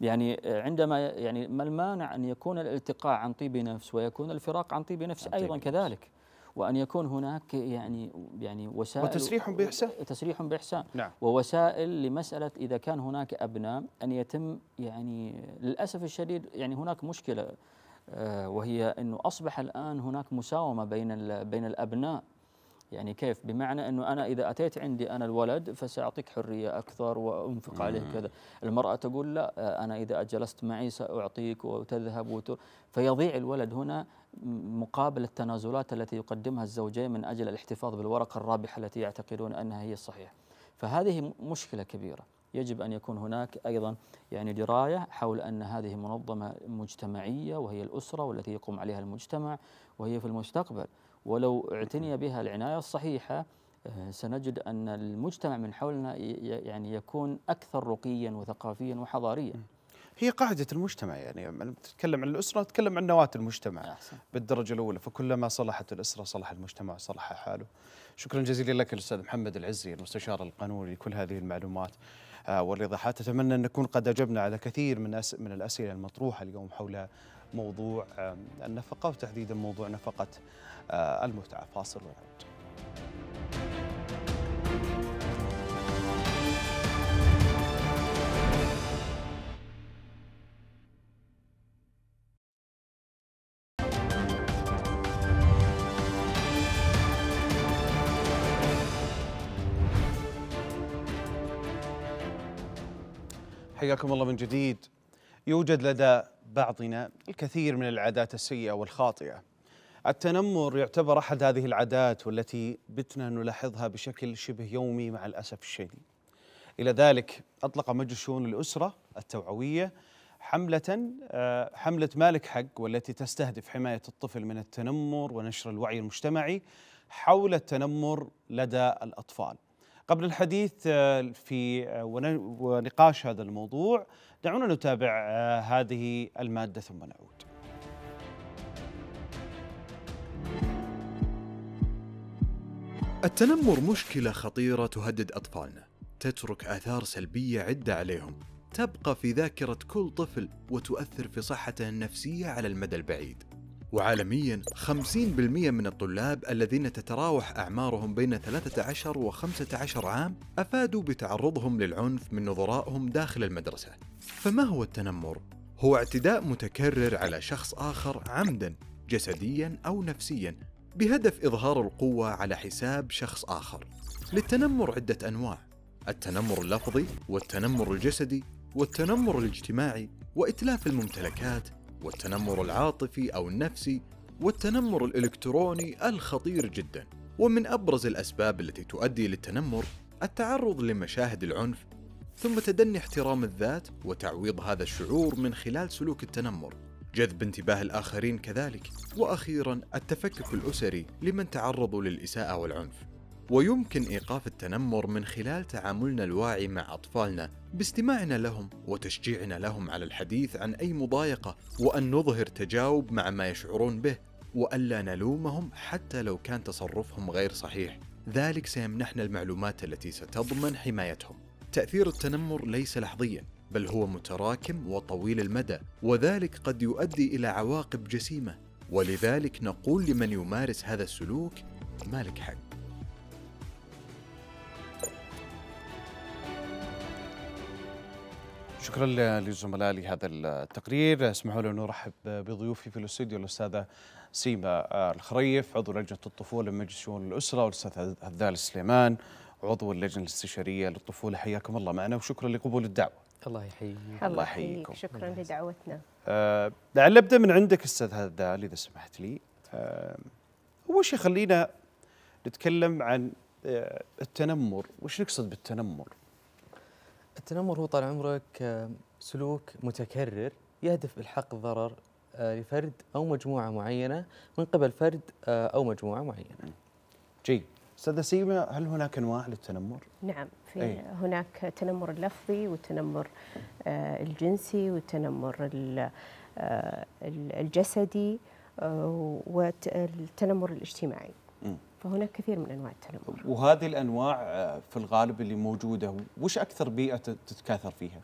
يعني آه، عندما يعني ما المانع أن يكون الالتقاء عن طيب نفس ويكون الفراق عن طيب نفس طيب أيضا كذلك وأن يكون هناك يعني يعني وسائل وتسريح بإحسان تسريح بإحسان نعم ووسائل لمسألة إذا كان هناك أبناء أن يتم يعني للأسف الشديد يعني هناك مشكلة آه، وهي انه اصبح الان هناك مساومه بين بين الابناء يعني كيف بمعنى انه انا اذا اتيت عندي انا الولد فساعطيك حريه اكثر وانفق عليه كذا المراه تقول لا آه، انا اذا جلست معي ساعطيك وتذهب وتر فيضيع الولد هنا مقابل التنازلات التي يقدمها الزوجين من اجل الاحتفاظ بالورقه الرابحه التي يعتقدون انها هي الصحيحه فهذه مشكله كبيره يجب أن يكون هناك أيضا يعني دراية حول أن هذه منظمة مجتمعية وهي الأسرة والتي يقوم عليها المجتمع وهي في المستقبل ولو اعتني بها العناية الصحيحة آه، سنجد أن المجتمع من حولنا يعني يكون أكثر رقيا وثقافيا وحضاريا هي قاعدة المجتمع يعني, يعني تتكلم عن الأسرة نتكلم عن نواة المجتمع أحسن. بالدرجة الأولى فكلما صلحت الأسرة صلح المجتمع صلح حاله شكرا جزيلا لك الأستاذ محمد العزي المستشار القانوني لكل هذه المعلومات آه، والإيضاحات أتمنى أن نكون قد أجبنا على كثير من أس من الأسئلة المطروحة اليوم حول موضوع النفقة وتحديدا موضوع نفقة آه، المتعة فاصل ونعود حياكم الله من جديد يوجد لدى بعضنا الكثير من العادات السيئة والخاطئة التنمر يعتبر أحد هذه العادات والتي بتنا نلاحظها بشكل شبه يومي مع الأسف الشديد إلى ذلك أطلق مجلس شؤون الأسرة التوعوية حملة آه، حملة مالك حق والتي تستهدف حماية الطفل من التنمر ونشر الوعي المجتمعي حول التنمر لدى الأطفال قبل الحديث آه، في آه، ونقاش هذا الموضوع دعونا نتابع آه، هذه المادة ثم نعود التنمر مشكلة خطيرة تهدد أطفالنا تترك آثار سلبية عدة عليهم تبقى في ذاكرة كل طفل وتؤثر في صحته النفسية على المدى البعيد وعالميا 50% من الطلاب الذين تتراوح أعمارهم بين 13 و 15 عام أفادوا بتعرضهم للعنف من نظرائهم داخل المدرسة فما هو التنمر؟ هو اعتداء متكرر على شخص آخر عمدا جسديا أو نفسيا بهدف إظهار القوة على حساب شخص آخر للتنمر عدة أنواع التنمر اللفظي والتنمر الجسدي والتنمر الاجتماعي وإتلاف الممتلكات والتنمر العاطفي أو النفسي والتنمر الإلكتروني الخطير جدا ومن أبرز الأسباب التي تؤدي للتنمر التعرض لمشاهد العنف ثم تدني احترام الذات وتعويض هذا الشعور من خلال سلوك التنمر جذب انتباه الآخرين كذلك وأخيرا التفكك الأسري لمن تعرضوا للإساءة والعنف ويمكن ايقاف التنمر من خلال تعاملنا الواعي مع اطفالنا باستماعنا لهم وتشجيعنا لهم على الحديث عن اي مضايقه وان نظهر تجاوب مع ما يشعرون به والا نلومهم حتى لو كان تصرفهم غير صحيح ذلك سيمنحنا المعلومات التي ستضمن حمايتهم تاثير التنمر ليس لحظيا بل هو متراكم وطويل المدى وذلك قد يؤدي الى عواقب جسيمه ولذلك نقول لمن يمارس هذا السلوك مالك حق شكرا للزملاء لهذا التقرير اسمحوا لي أن أرحب بضيوفي في الاستوديو الأستاذة سيما الخريف عضو لجنة الطفولة بمجلس شؤون الأسرة والأستاذ هذال سليمان عضو اللجنة الاستشارية للطفولة حياكم الله معنا وشكرا لقبول الدعوة الله يحييك الله يحييكم شكرا لدعوتنا أه لعل أبدأ من عندك أستاذ هذال إذا سمحت لي أه أول شيء خلينا نتكلم عن آه، التنمر وش نقصد بالتنمر التنمر هو طال عمرك آه، سلوك متكرر يهدف إلحاق الضرر آه، لفرد أو مجموعة معينة من قبل فرد آه، أو مجموعة معينة نعم. جيد استاذة سيما هل هناك انواع للتنمر؟ نعم في أي. هناك تنمر اللفظي والتنمر الجنسي والتنمر الجسدي والتنمر الاجتماعي. م. فهناك كثير من انواع التنمر وهذه الانواع آه، في الغالب اللي موجوده وش اكثر بيئه تتكاثر فيها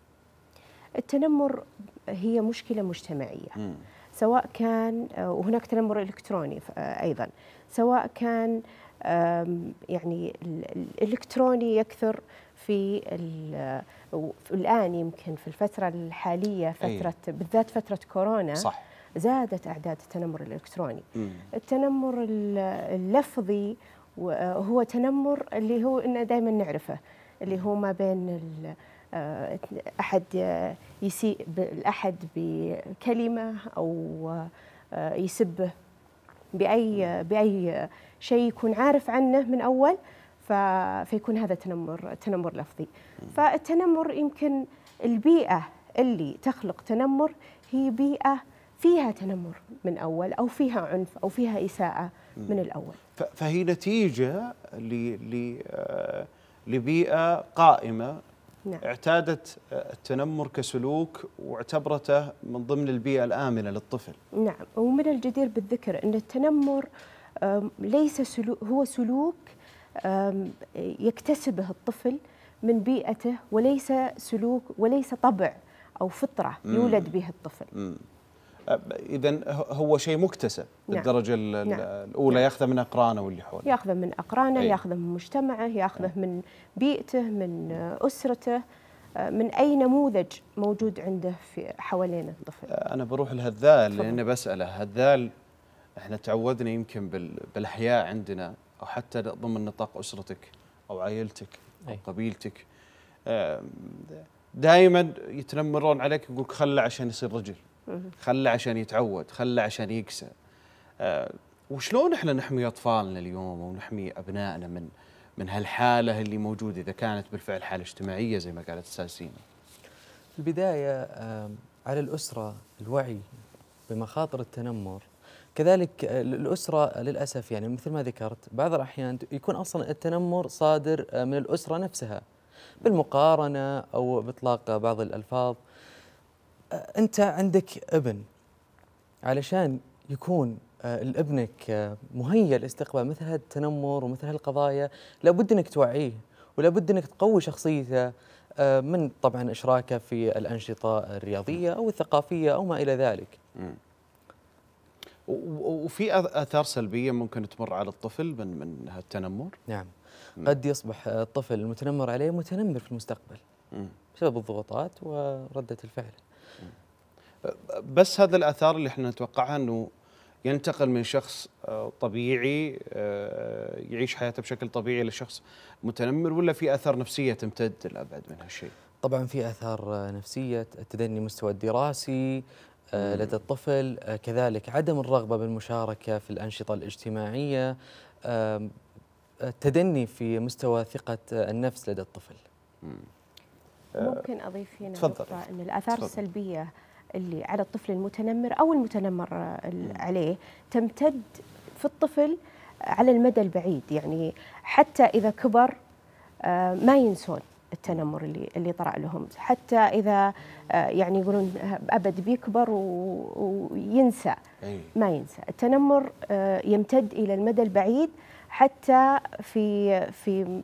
التنمر هي مشكله مجتمعيه م. سواء كان آه، وهناك تنمر الكتروني آه، ايضا سواء كان يعني الالكتروني يكثر في الان يمكن في الفتره الحاليه فتره أيه. بالذات فتره كورونا صح. زادت أعداد التنمر الإلكتروني التنمر اللفظي هو تنمر اللي هو إنه دائما نعرفه اللي هو ما بين آه، أحد يسيء الأحد بكلمة أو آه، يسبه بأي بأي شيء يكون عارف عنه من أول فيكون هذا تنمر تنمر لفظي فالتنمر يمكن البيئة اللي تخلق تنمر هي بيئة فيها تنمر من اول او فيها عنف او فيها اساءه من الاول فهي نتيجه آه، لبيئه قائمه نعم. اعتادت آه، التنمر كسلوك واعتبرته من ضمن البيئه الامنه للطفل نعم ومن الجدير بالذكر ان التنمر ليس سلوك هو سلوك يكتسبه الطفل من بيئته وليس سلوك وليس طبع او فطره يولد به الطفل مم. اذا هو شيء مكتسب نعم. بالدرجه نعم. الاولى نعم. ياخذه من اقرانه واللي حوله ياخذه من اقرانه أي. ياخذه من مجتمعه ياخذه من بيئته من اسرته من اي نموذج موجود عنده في حوالين الطفل انا بروح لهذال لاني بساله هذال احنا تعودنا يمكن بالاحياء عندنا او حتى ضمن نطاق اسرتك او عائلتك او أي. قبيلتك دائما يتنمرون عليك يقولك خله عشان يصير رجل خله عشان يتعود خله عشان يكسى أه وشلون احنا نحمي اطفالنا اليوم ونحمي ابنائنا من من هالحاله اللي موجوده اذا كانت بالفعل حاله اجتماعيه زي ما قالت الساسين في البدايه آه، على الاسره الوعي بمخاطر التنمر كذلك آه، الأسرة للأسف يعني مثل ما ذكرت بعض الأحيان يكون أصلا التنمر صادر آه، من الأسرة نفسها بالمقارنة أو بإطلاق بعض الألفاظ آه، انت عندك ابن علشان يكون آه، لابنك آه، مهيئ لاستقبال مثل هالتنمر التنمر ومثل هالقضايا لابد انك توعيه ولابد انك تقوي شخصيته من طبعا اشراكه في الانشطه الرياضيه او الثقافيه او ما الى ذلك. وفي اثار سلبيه ممكن تمر على الطفل من من هالتنمر؟ نعم قد يصبح الطفل المتنمر عليه متنمر في المستقبل بسبب الضغوطات ورده الفعل. بس هذا الاثار اللي احنا نتوقعها انه ينتقل من شخص آه، طبيعي آه، يعيش حياته بشكل طبيعي لشخص متنمر ولا في اثار نفسيه تمتد لابعد من هالشيء؟ طبعا في اثار آه، نفسيه التدني مستوى الدراسي لدى الطفل كذلك عدم الرغبه بالمشاركه في الانشطه الاجتماعيه التدني في مستوى ثقه النفس لدى الطفل. ممكن اضيف هنا تفضل ان الاثار تفضل. السلبيه اللي على الطفل المتنمر او المتنمر عليه تمتد في الطفل على المدى البعيد يعني حتى اذا كبر آه، ما ينسون التنمر اللي اللي طرأ لهم حتى اذا آه، يعني يقولون ابد بيكبر وينسى ما ينسى التنمر آه، يمتد الى المدى البعيد حتى في في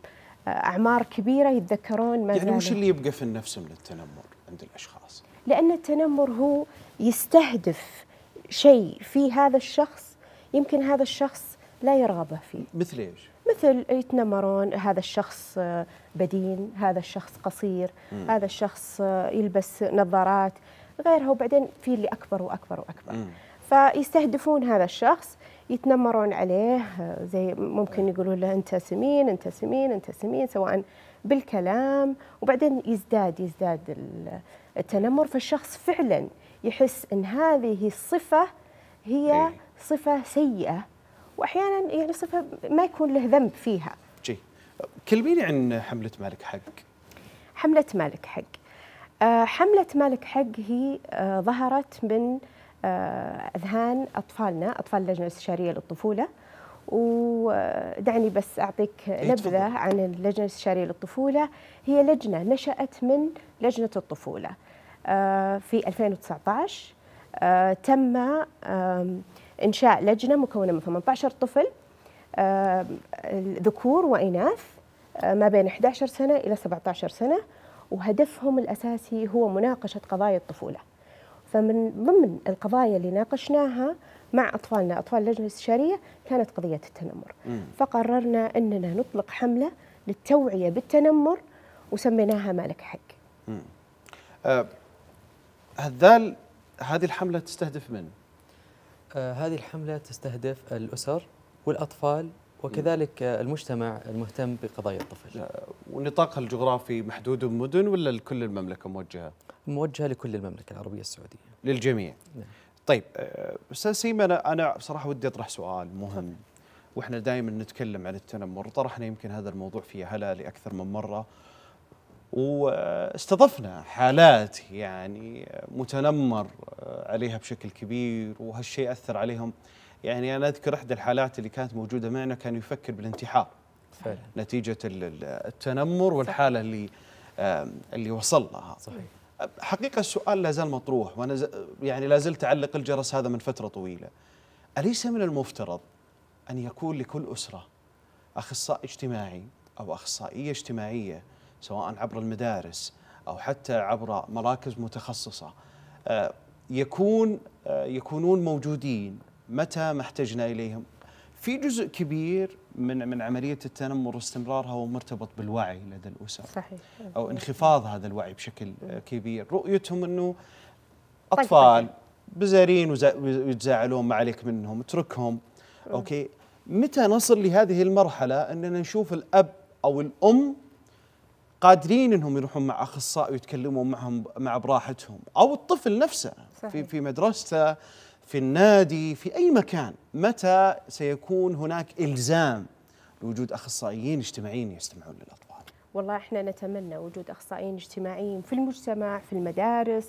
اعمار كبيره يتذكرون ما يعني وش اللي يبقى في النفس من التنمر عند الاشخاص؟ لان التنمر هو يستهدف شيء في هذا الشخص يمكن هذا الشخص لا يرغبه فيه. مثل ايش؟ مثل يتنمرون هذا الشخص بدين، هذا الشخص قصير، مم. هذا الشخص يلبس نظارات، غيرها وبعدين في اللي اكبر واكبر واكبر. مم. فيستهدفون هذا الشخص يتنمرون عليه زي ممكن يقولوا له انت سمين انت سمين انت سمين سواء بالكلام وبعدين يزداد يزداد التنمر فالشخص فعلا يحس ان هذه الصفه هي إيه. صفه سيئه واحيانا يعني صفه ما يكون له ذنب فيها. جي كلميني عن حمله مالك حق. حمله مالك حق. آه، حمله مالك حق هي آه، ظهرت من آه، اذهان اطفالنا اطفال اللجنه الاستشاريه للطفوله ودعني بس اعطيك إيه، نبذه عن اللجنه الاستشاريه للطفوله هي لجنه نشات من لجنه الطفوله آه، في 2019 آه، تم انشاء لجنه مكونه من 18 طفل ذكور واناث ما بين 11 سنه الى 17 سنه وهدفهم الاساسي هو مناقشه قضايا الطفوله فمن ضمن القضايا اللي ناقشناها مع أطفالنا أطفال اللجنة الاستشارية كانت قضية التنمر فقررنا أننا نطلق حملة للتوعية بالتنمر وسميناها مالك حق آه هذال هذه الحملة تستهدف من؟ آه هذه الحملة تستهدف الأسر والأطفال وكذلك المجتمع المهتم بقضايا الطفل ونطاقها الجغرافي محدود بمدن ولا لكل المملكة موجهة؟ موجهة لكل المملكة العربية السعودية للجميع نعم. طيب آه، أستاذ سيما أنا أنا بصراحة ودي أطرح سؤال مهم واحنا دائما نتكلم عن التنمر وطرحنا يمكن هذا الموضوع في هلا لأكثر من مرة واستضفنا حالات يعني متنمر آه، عليها بشكل كبير وهالشيء أثر عليهم يعني انا اذكر احدى الحالات اللي كانت موجوده معنا كان يفكر بالانتحار فعلا نتيجه التنمر والحاله اللي اللي وصل لها صحيح حقيقه السؤال لا زال مطروح وانا يعني لا زلت اعلق الجرس هذا من فتره طويله اليس من المفترض ان يكون لكل اسره اخصائي اجتماعي او اخصائيه اجتماعيه سواء عبر المدارس او حتى عبر مراكز متخصصه آه، يكون آه، يكونون موجودين متى ما احتجنا اليهم في جزء كبير من من عمليه التنمر واستمرارها هو مرتبط بالوعي لدى الاسر صحيح او انخفاض هذا الوعي بشكل كبير رؤيتهم انه طيب، اطفال بزارين ويتزاعلون ما عليك منهم اتركهم اوكي متى نصل لهذه المرحله اننا نشوف الاب او الام قادرين انهم يروحون مع اخصائي ويتكلمون معهم مع براحتهم او الطفل نفسه صحيح. في في مدرسته في النادي في أي مكان متى سيكون هناك إلزام لوجود أخصائيين اجتماعيين يستمعون للأطفال والله احنا نتمنى وجود اخصائيين اجتماعيين في المجتمع في المدارس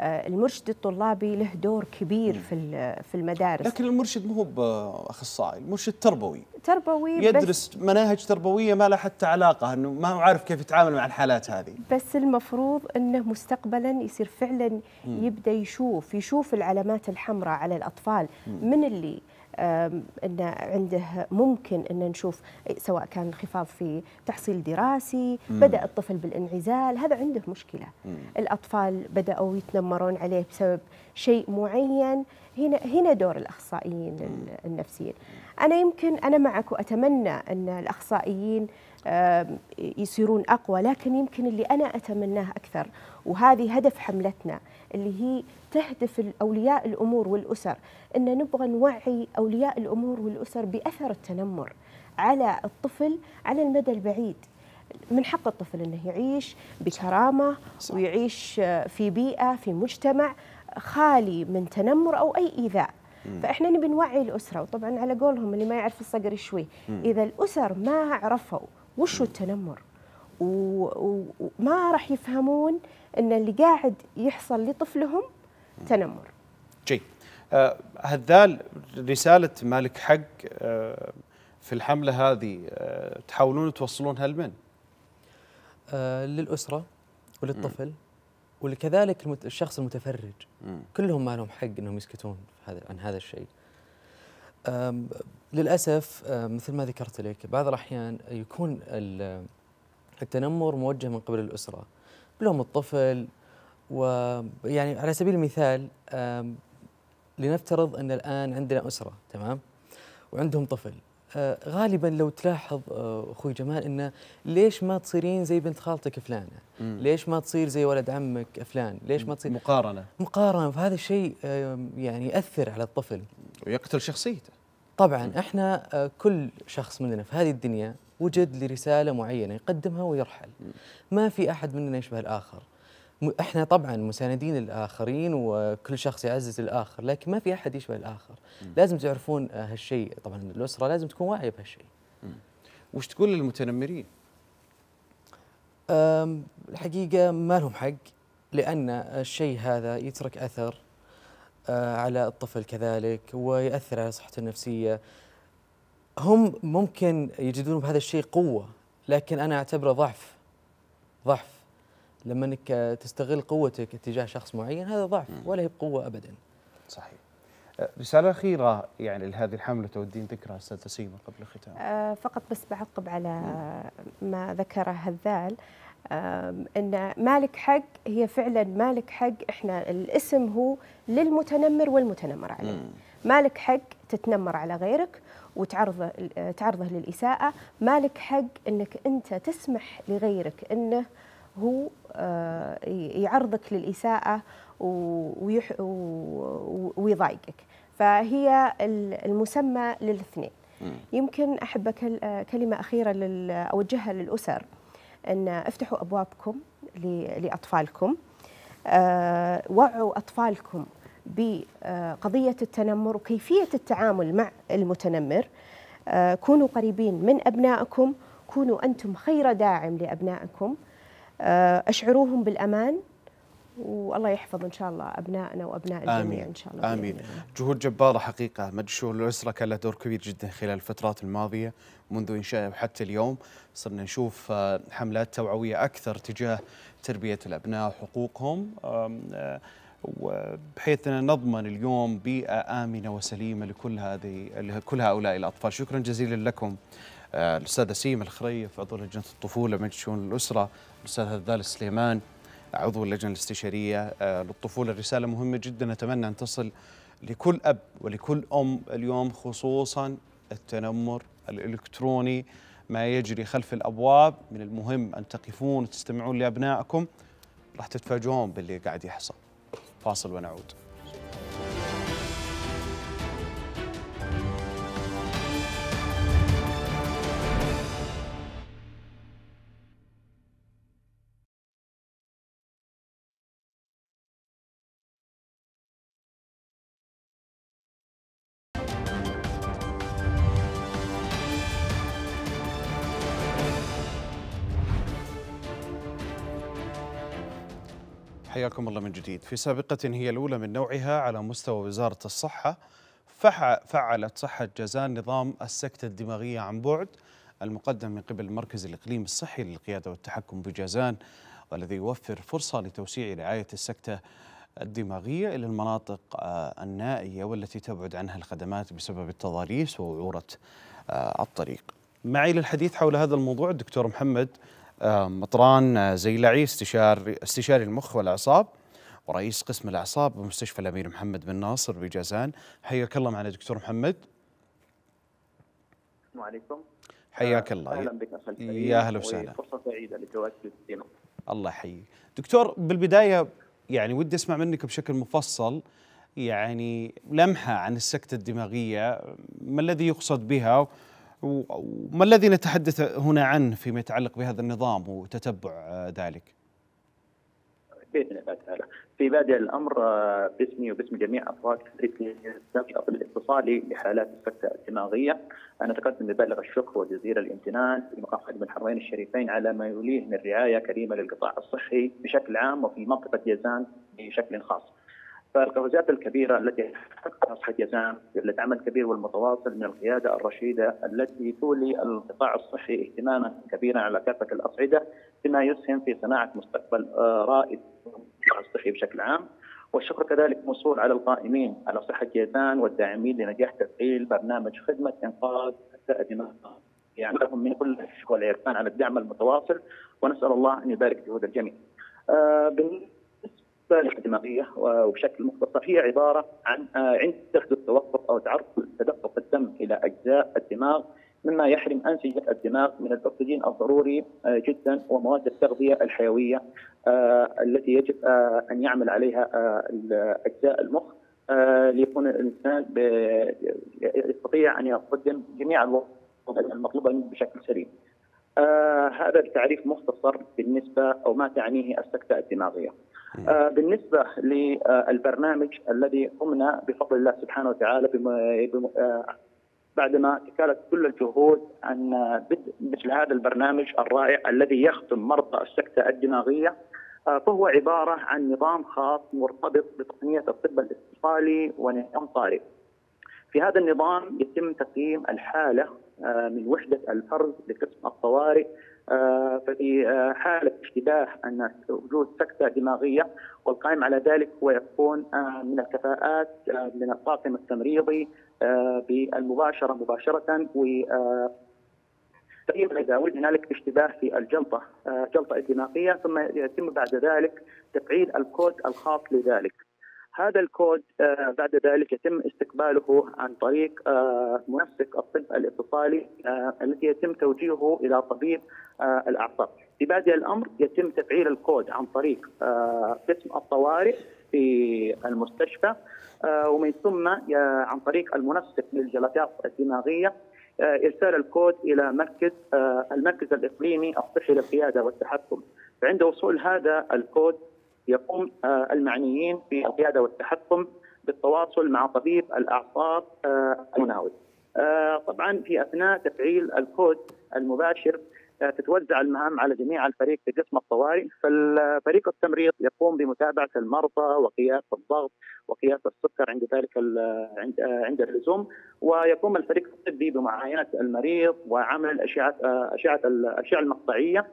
آه، المرشد الطلابي له دور كبير في في المدارس لكن المرشد مو هو اخصائي المرشد تربوي تربوي يدرس مناهج تربويه ما لها حتى علاقه انه ما هو عارف كيف يتعامل مع الحالات هذه بس المفروض انه مستقبلا يصير فعلا يبدا يشوف يشوف العلامات الحمراء على الاطفال من اللي أن عنده ممكن أن نشوف سواء كان انخفاض في تحصيل دراسي مم. بدأ الطفل بالانعزال هذا عنده مشكلة مم. الأطفال بدأوا يتنمرون عليه بسبب شيء معين هنا هنا دور الاخصائيين النفسيين انا يمكن انا معك واتمنى ان الاخصائيين يصيرون اقوى لكن يمكن اللي انا اتمناه اكثر وهذه هدف حملتنا اللي هي تهدف أولياء الأمور والأسر أن نبغى نوعي أولياء الأمور والأسر بأثر التنمر على الطفل على المدى البعيد من حق الطفل أنه يعيش بكرامة صح. ويعيش آه، في بيئة في مجتمع خالي من تنمر أو أي إيذاء فإحنا نبي نوعي الأسرة وطبعا على قولهم اللي ما يعرف الصقر شوي إذا الأسر ما عرفوا وش التنمر وما راح يفهمون ان اللي قاعد يحصل لطفلهم تنمر. جيد. آه، هذال رساله مالك حق آه، في الحمله هذه آه، تحاولون توصلونها لمن؟ للاسره وللطفل وكذلك ولكذلك الشخص المتفرج كلهم ما لهم حق انهم يسكتون عن هذا الشيء. للاسف مثل ما ذكرت لك بعض الاحيان يكون التنمر موجه من قبل الأسرة بلوم الطفل ويعني على سبيل المثال لنفترض أن الآن عندنا أسرة تمام وعندهم طفل آه، غالبا لو تلاحظ آه، اخوي جمال انه ليش ما تصيرين زي بنت خالتك فلانه؟ ليش ما تصير زي ولد عمك فلان؟ ليش ما تصير مقارنه مقارنه فهذا الشيء يعني ياثر على الطفل ويقتل شخصيته طبعا احنا آه، كل شخص مننا في هذه الدنيا وجد لرسالة معينة يقدمها ويرحل ما في أحد مننا يشبه الآخر احنا طبعا مساندين للاخرين وكل شخص يعزز الاخر لكن ما في احد يشبه الاخر لازم تعرفون آه، هالشيء طبعا الاسره لازم تكون واعيه بهالشيء وش تقول للمتنمرين الحقيقه ما لهم حق لان الشيء هذا يترك اثر آه، على الطفل كذلك ويأثر على صحته النفسيه هم ممكن يجدون بهذا الشيء قوه لكن انا اعتبره ضعف ضعف لما انك تستغل قوتك اتجاه شخص معين هذا ضعف ولا هي بقوه ابدا صحيح أه، رسالة أخيرة يعني لهذه الحملة تودين ذكرها أستاذ سيما قبل الختام. أه، فقط بس بعقب على ما ذكره هذال أه، أن مالك حق هي فعلا مالك حق إحنا الاسم هو للمتنمر والمتنمر عليه. مالك حق تتنمر على غيرك وتعرضه تعرضه للإساءة ما لك حق أنك أنت تسمح لغيرك أنه هو آه، يعرضك للإساءة ويضايقك فهي المسمى للاثنين يمكن أحب كلمة أخيرة أوجهها للأسر أن افتحوا أبوابكم لأطفالكم آه، وعوا أطفالكم بقضية التنمر وكيفية التعامل مع المتنمر آه، كونوا قريبين من أبنائكم كونوا أنتم خير داعم لأبنائكم آه، أشعروهم بالأمان والله يحفظ ان شاء الله ابنائنا وابناء الجميع آمين. ان شاء الله امين جهود جباره حقيقه مجلس شؤون الاسره كان له دور كبير جدا خلال الفترات الماضيه منذ انشائه وحتى اليوم صرنا نشوف آه، حملات توعويه اكثر تجاه تربيه الابناء وحقوقهم وبحيث أن نضمن اليوم بيئة آمنة وسليمة لكل هذه لكل هؤلاء الأطفال شكرا جزيلا لكم آه، الأستاذة سيم الخريف عضو لجنة الطفولة من شؤون الأسرة الأستاذ هذال السليمان عضو اللجنة الاستشارية آه، للطفولة رساله مهمة جدا نتمنى أن تصل لكل أب ولكل أم اليوم خصوصا التنمر الإلكتروني ما يجري خلف الأبواب من المهم أن تقفون وتستمعون لأبنائكم راح تتفاجئون باللي قاعد يحصل فاصل ونعود حياكم الله من جديد في سابقة هي الأولى من نوعها على مستوى وزارة الصحة فعلت صحة جازان نظام السكتة الدماغية عن بعد المقدم من قبل المركز الإقليمي الصحي للقيادة والتحكم بجازان والذي يوفر فرصة لتوسيع رعاية السكتة الدماغية إلى المناطق آه، النائية والتي تبعد عنها الخدمات بسبب التضاريس ووعورة آه، الطريق معي للحديث حول هذا الموضوع الدكتور محمد آه، مطران آه، زيلعي استشار استشاري المخ والاعصاب ورئيس قسم الاعصاب بمستشفى الامير محمد بن ناصر بجازان حياك الله معنا دكتور محمد وعليكم حياك آه، الله اهلا بك يا اهلا وسهلا فرصه سعيده لتواجد الله يحييك دكتور بالبدايه يعني ودي اسمع منك بشكل مفصل يعني لمحه عن السكته الدماغيه ما الذي يقصد بها وما الذي نتحدث هنا عنه فيما يتعلق بهذا النظام وتتبع ذلك؟ باذن الله تعالى في بادئ الامر آه، باسمي وباسم جميع افراد فريق الاتصالي لحالات السكته الدماغيه انا اتقدم ببالغ الشكر وجزيل الامتنان لمقام خادم الحرمين الشريفين على ما يوليه من رعايه كريمه للقطاع الصحي بشكل عام وفي منطقه جازان بشكل خاص. فالقفزات الكبيره التي حققها صحه يزام عمل الكبير والمتواصل من القياده الرشيده التي تولي القطاع الصحي اهتماما كبيرا على كافه الاصعده بما يسهم في صناعه مستقبل آه، رائد الصحي بشكل عام والشكر كذلك موصول على القائمين على صحه جيزان والداعمين لنجاح تفعيل برنامج خدمه انقاذ التأذنة يعني لهم من كل الشكر والعرفان على الدعم المتواصل ونسال الله ان يبارك جهود الجميع. آه الدماغيه وبشكل مختصر هي عباره عن آه، عند تحدث توقف او تعرض تدفق الدم الى اجزاء الدماغ مما يحرم انسجه الدماغ من الاكسجين الضروري آه، جدا ومواد التغذيه الحيويه آه، التي يجب ان يعمل عليها اجزاء المخ ليكون الانسان يستطيع ان يقدم جميع الوظائف المطلوبه منه بشكل سليم. هذا التعريف مختصر بالنسبه او ما تعنيه السكته الدماغيه. آه، إيه. بالنسبة للبرنامج الذي قمنا بفضل الله سبحانه وتعالى آه، بعدما تكالت كل الجهود عن بدء مثل هذا البرنامج الرائع الذي يخدم مرضى السكتة الدماغية آه، فهو عبارة عن نظام خاص مرتبط بتقنية الطب الاتصالي ونظام طارئ في هذا النظام يتم تقييم الحالة من وحدة الفرز لقسم الطوارئ آه، ففي آه، حالة اشتباه أن وجود سكتة دماغية والقائم على ذلك هو يكون آه، من الكفاءات من الطاقم التمريضي بالمباشرة مباشرة و فإذا طيب، اذا وجد هنالك اشتباه في الجلطه جلطه الدماغيه ثم يتم بعد ذلك تفعيل الكود الخاص لذلك هذا الكود آه، بعد ذلك يتم استقباله عن طريق آه، منسق الطب الاتصالي آه، الذي يتم توجيهه الى طبيب الاعصاب. في بادئ الامر يتم تفعيل الكود عن طريق قسم الطوارئ في المستشفى ومن ثم عن طريق المنسق للجلسات الدماغيه ارسال الكود الى مركز المركز الاقليمي الصحي للقياده والتحكم. فعند وصول هذا الكود يقوم آه، المعنيين في القياده والتحكم بالتواصل مع طبيب الاعصاب آه، المناوي. آه، طبعا في اثناء تفعيل الكود المباشر تتوزع المهام على جميع الفريق في قسم الطوارئ فالفريق التمريض يقوم بمتابعه المرضى وقياس الضغط وقياس السكر عند ذلك عند اللزوم ويقوم الفريق الطبي بمعاينه المريض وعمل اشعه اشعه الاشعه المقطعيه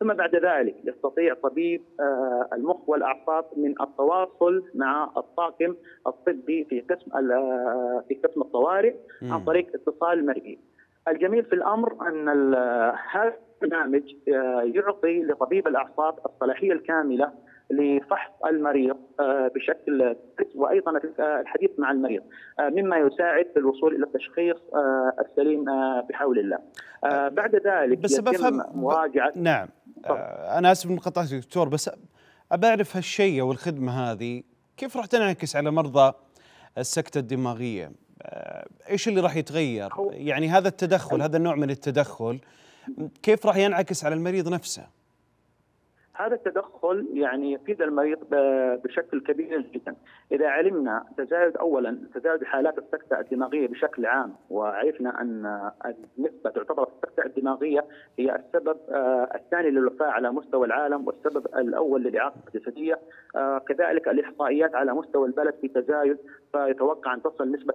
ثم بعد ذلك يستطيع طبيب آه، المخ والاعصاب من التواصل مع الطاقم الطبي في قسم آه، في قسم الطوارئ عن طريق اتصال مرئي. الجميل في الامر ان هذا البرنامج آه، يعطي لطبيب الاعصاب الصلاحيه الكامله لفحص المريض آه، بشكل وايضا الحديث مع المريض آه، مما يساعد في الوصول الى التشخيص آه، السليم بحول الله. بعد ذلك بس بفهم مراجعه نعم طب. انا اسف من دكتور بس ابى اعرف هالشيء او الخدمه هذه كيف راح تنعكس على مرضى السكته الدماغيه؟ ايش اللي راح يتغير؟ يعني هذا التدخل هذا النوع من التدخل كيف راح ينعكس على المريض نفسه؟ هذا التدخل يعني يفيد المريض بشكل كبير جدا اذا علمنا تزايد اولا تزايد حالات السكته الدماغيه بشكل عام وعرفنا ان النسبه تعتبر السكته الدماغيه هي السبب آه، الثاني للوفاه على مستوى العالم والسبب الاول للاعاقه الجسديه آه، كذلك الاحصائيات على مستوى البلد في تزايد فيتوقع ان تصل نسبه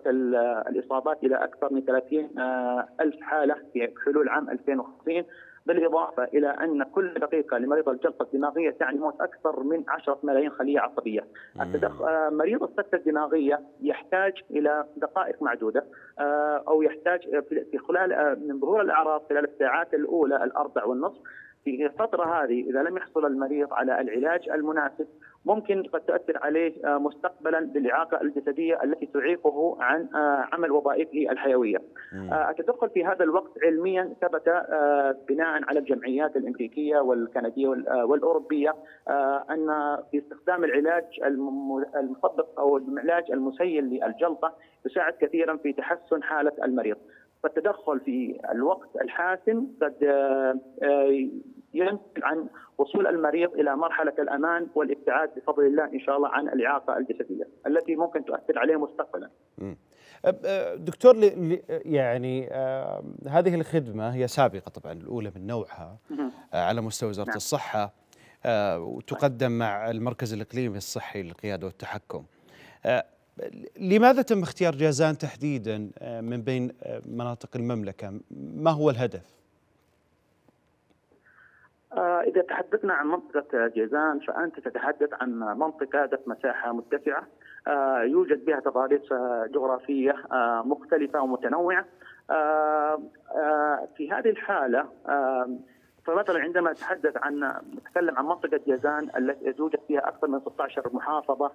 الاصابات الى اكثر من 30 آه، الف حاله في حلول عام 2050 بالإضافة إلى أن كل دقيقة لمريض الجلطة الدماغية تعني موت أكثر من 10 ملايين خلية عصبية آه، مريض السكتة الدماغية يحتاج إلى دقائق معدودة آه، أو يحتاج آه، في خلال من ظهور الأعراض خلال الساعات الأولى الأربع والنصف في الفترة هذه إذا لم يحصل المريض على العلاج المناسب ممكن قد تؤثر عليه آه، مستقبلا بالإعاقة الجسدية التي تعيقه عن آه، عمل وظائفه الحيوية التدخل آه، في هذا الوقت علميا ثبت بناء على الجمعيات الأمريكية والكندية والأوروبية أن في استخدام العلاج المثبط أو العلاج المسيل للجلطة يساعد كثيرا في تحسن حالة المريض فالتدخل في الوقت الحاسم قد آه، آه، ينتج عن وصول المريض الى مرحله الامان والابتعاد بفضل الله ان شاء الله عن الاعاقه الجسديه التي ممكن تؤثر عليه مستقبلا. آه، دكتور يعني هذه الخدمه هي سابقه طبعا الاولى من نوعها على مستوى وزاره نعم. الصحه وتقدم مع المركز الاقليمي الصحي للقياده والتحكم. لماذا تم اختيار جازان تحديدا آه، من بين آه، مناطق المملكة ما هو الهدف؟ آه، إذا تحدثنا عن منطقة جازان فأنت تتحدث عن منطقة ذات مساحة مرتفعة يوجد بها تضاريس جغرافية مختلفة ومتنوعة في هذه الحالة فمثلا عندما نتحدث عن نتكلم عن منطقة جازان التي توجد فيها أكثر من 16 محافظة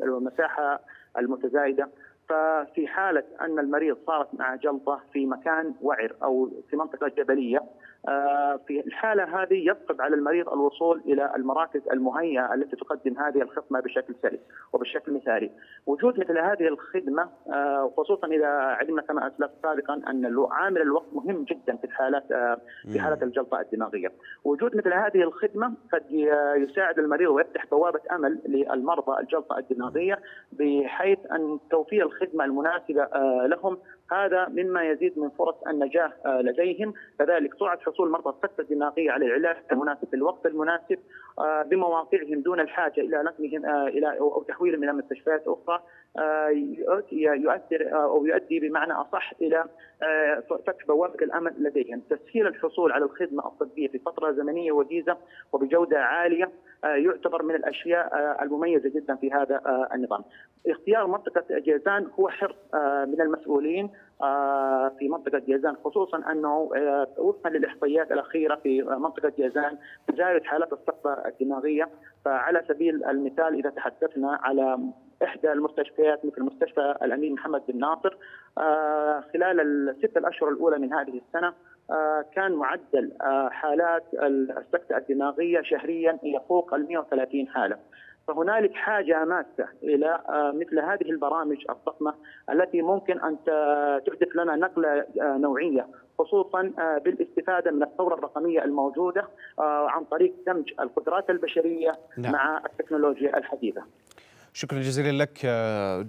ومساحة المتزايده ففي حاله ان المريض صارت مع جلطه في مكان وعر او في منطقه جبليه آه، في الحالة هذه يصعب على المريض الوصول إلى المراكز المهيئة التي تقدم هذه الخدمة بشكل سلس وبشكل مثالي وجود مثل هذه الخدمة آه، خصوصا إذا علمنا كما أسلفت سابقا أن عامل الوقت مهم جدا في الحالات آه، في حالة الجلطة الدماغية وجود مثل هذه الخدمة قد يساعد المريض ويفتح بوابة أمل للمرضى الجلطة الدماغية بحيث أن توفير الخدمة المناسبة لهم هذا مما يزيد من فرص النجاح آه، لديهم كذلك سرعة حصول مرضى السكتة الدماغية على العلاج المناسب في الوقت المناسب آه، بمواقعهم دون الحاجة إلى نقلهم آه، إلى أو تحويلهم إلى مستشفيات أخرى يؤثر أو يؤدي بمعنى أصح إلى فتح بوابة الأمل لديهم تسهيل الحصول على الخدمة الطبية في فترة زمنية وجيزة وبجودة عالية آه، يعتبر من الاشياء آه، المميزه جدا في هذا آه، النظام. اختيار منطقه جيزان هو حرص من المسؤولين في منطقه جيزان خصوصا انه وفقا للاحصائيات الاخيره في منطقه جيزان تزايد حالات السقطه الدماغيه فعلى سبيل المثال اذا تحدثنا على احدى المستشفيات مثل مستشفى الامير محمد بن ناصر خلال الستة الاشهر الاولى من هذه السنه آه، كان معدل آه، حالات السكتة الدماغية شهريا يفوق ال 130 حالة فهنالك حاجة ماسة إلى آه، مثل هذه البرامج الضخمة التي ممكن أن تحدث لنا نقلة نوعية خصوصا بالاستفاده من الثوره الرقميه الموجوده عن طريق دمج القدرات البشريه نعم. مع التكنولوجيا الحديثه. شكرا جزيلا لك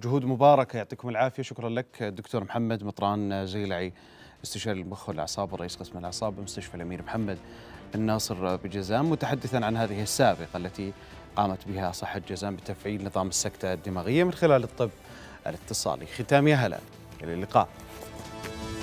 جهود مباركه يعطيكم العافيه شكرا لك دكتور محمد مطران زيلعي. استشاري المخ والاعصاب ورئيس قسم الاعصاب بمستشفى الامير محمد الناصر بجزام متحدثا عن هذه السابقه التي قامت بها صحه جزام بتفعيل نظام السكته الدماغيه من خلال الطب الاتصالي ختامي هلا الى اللقاء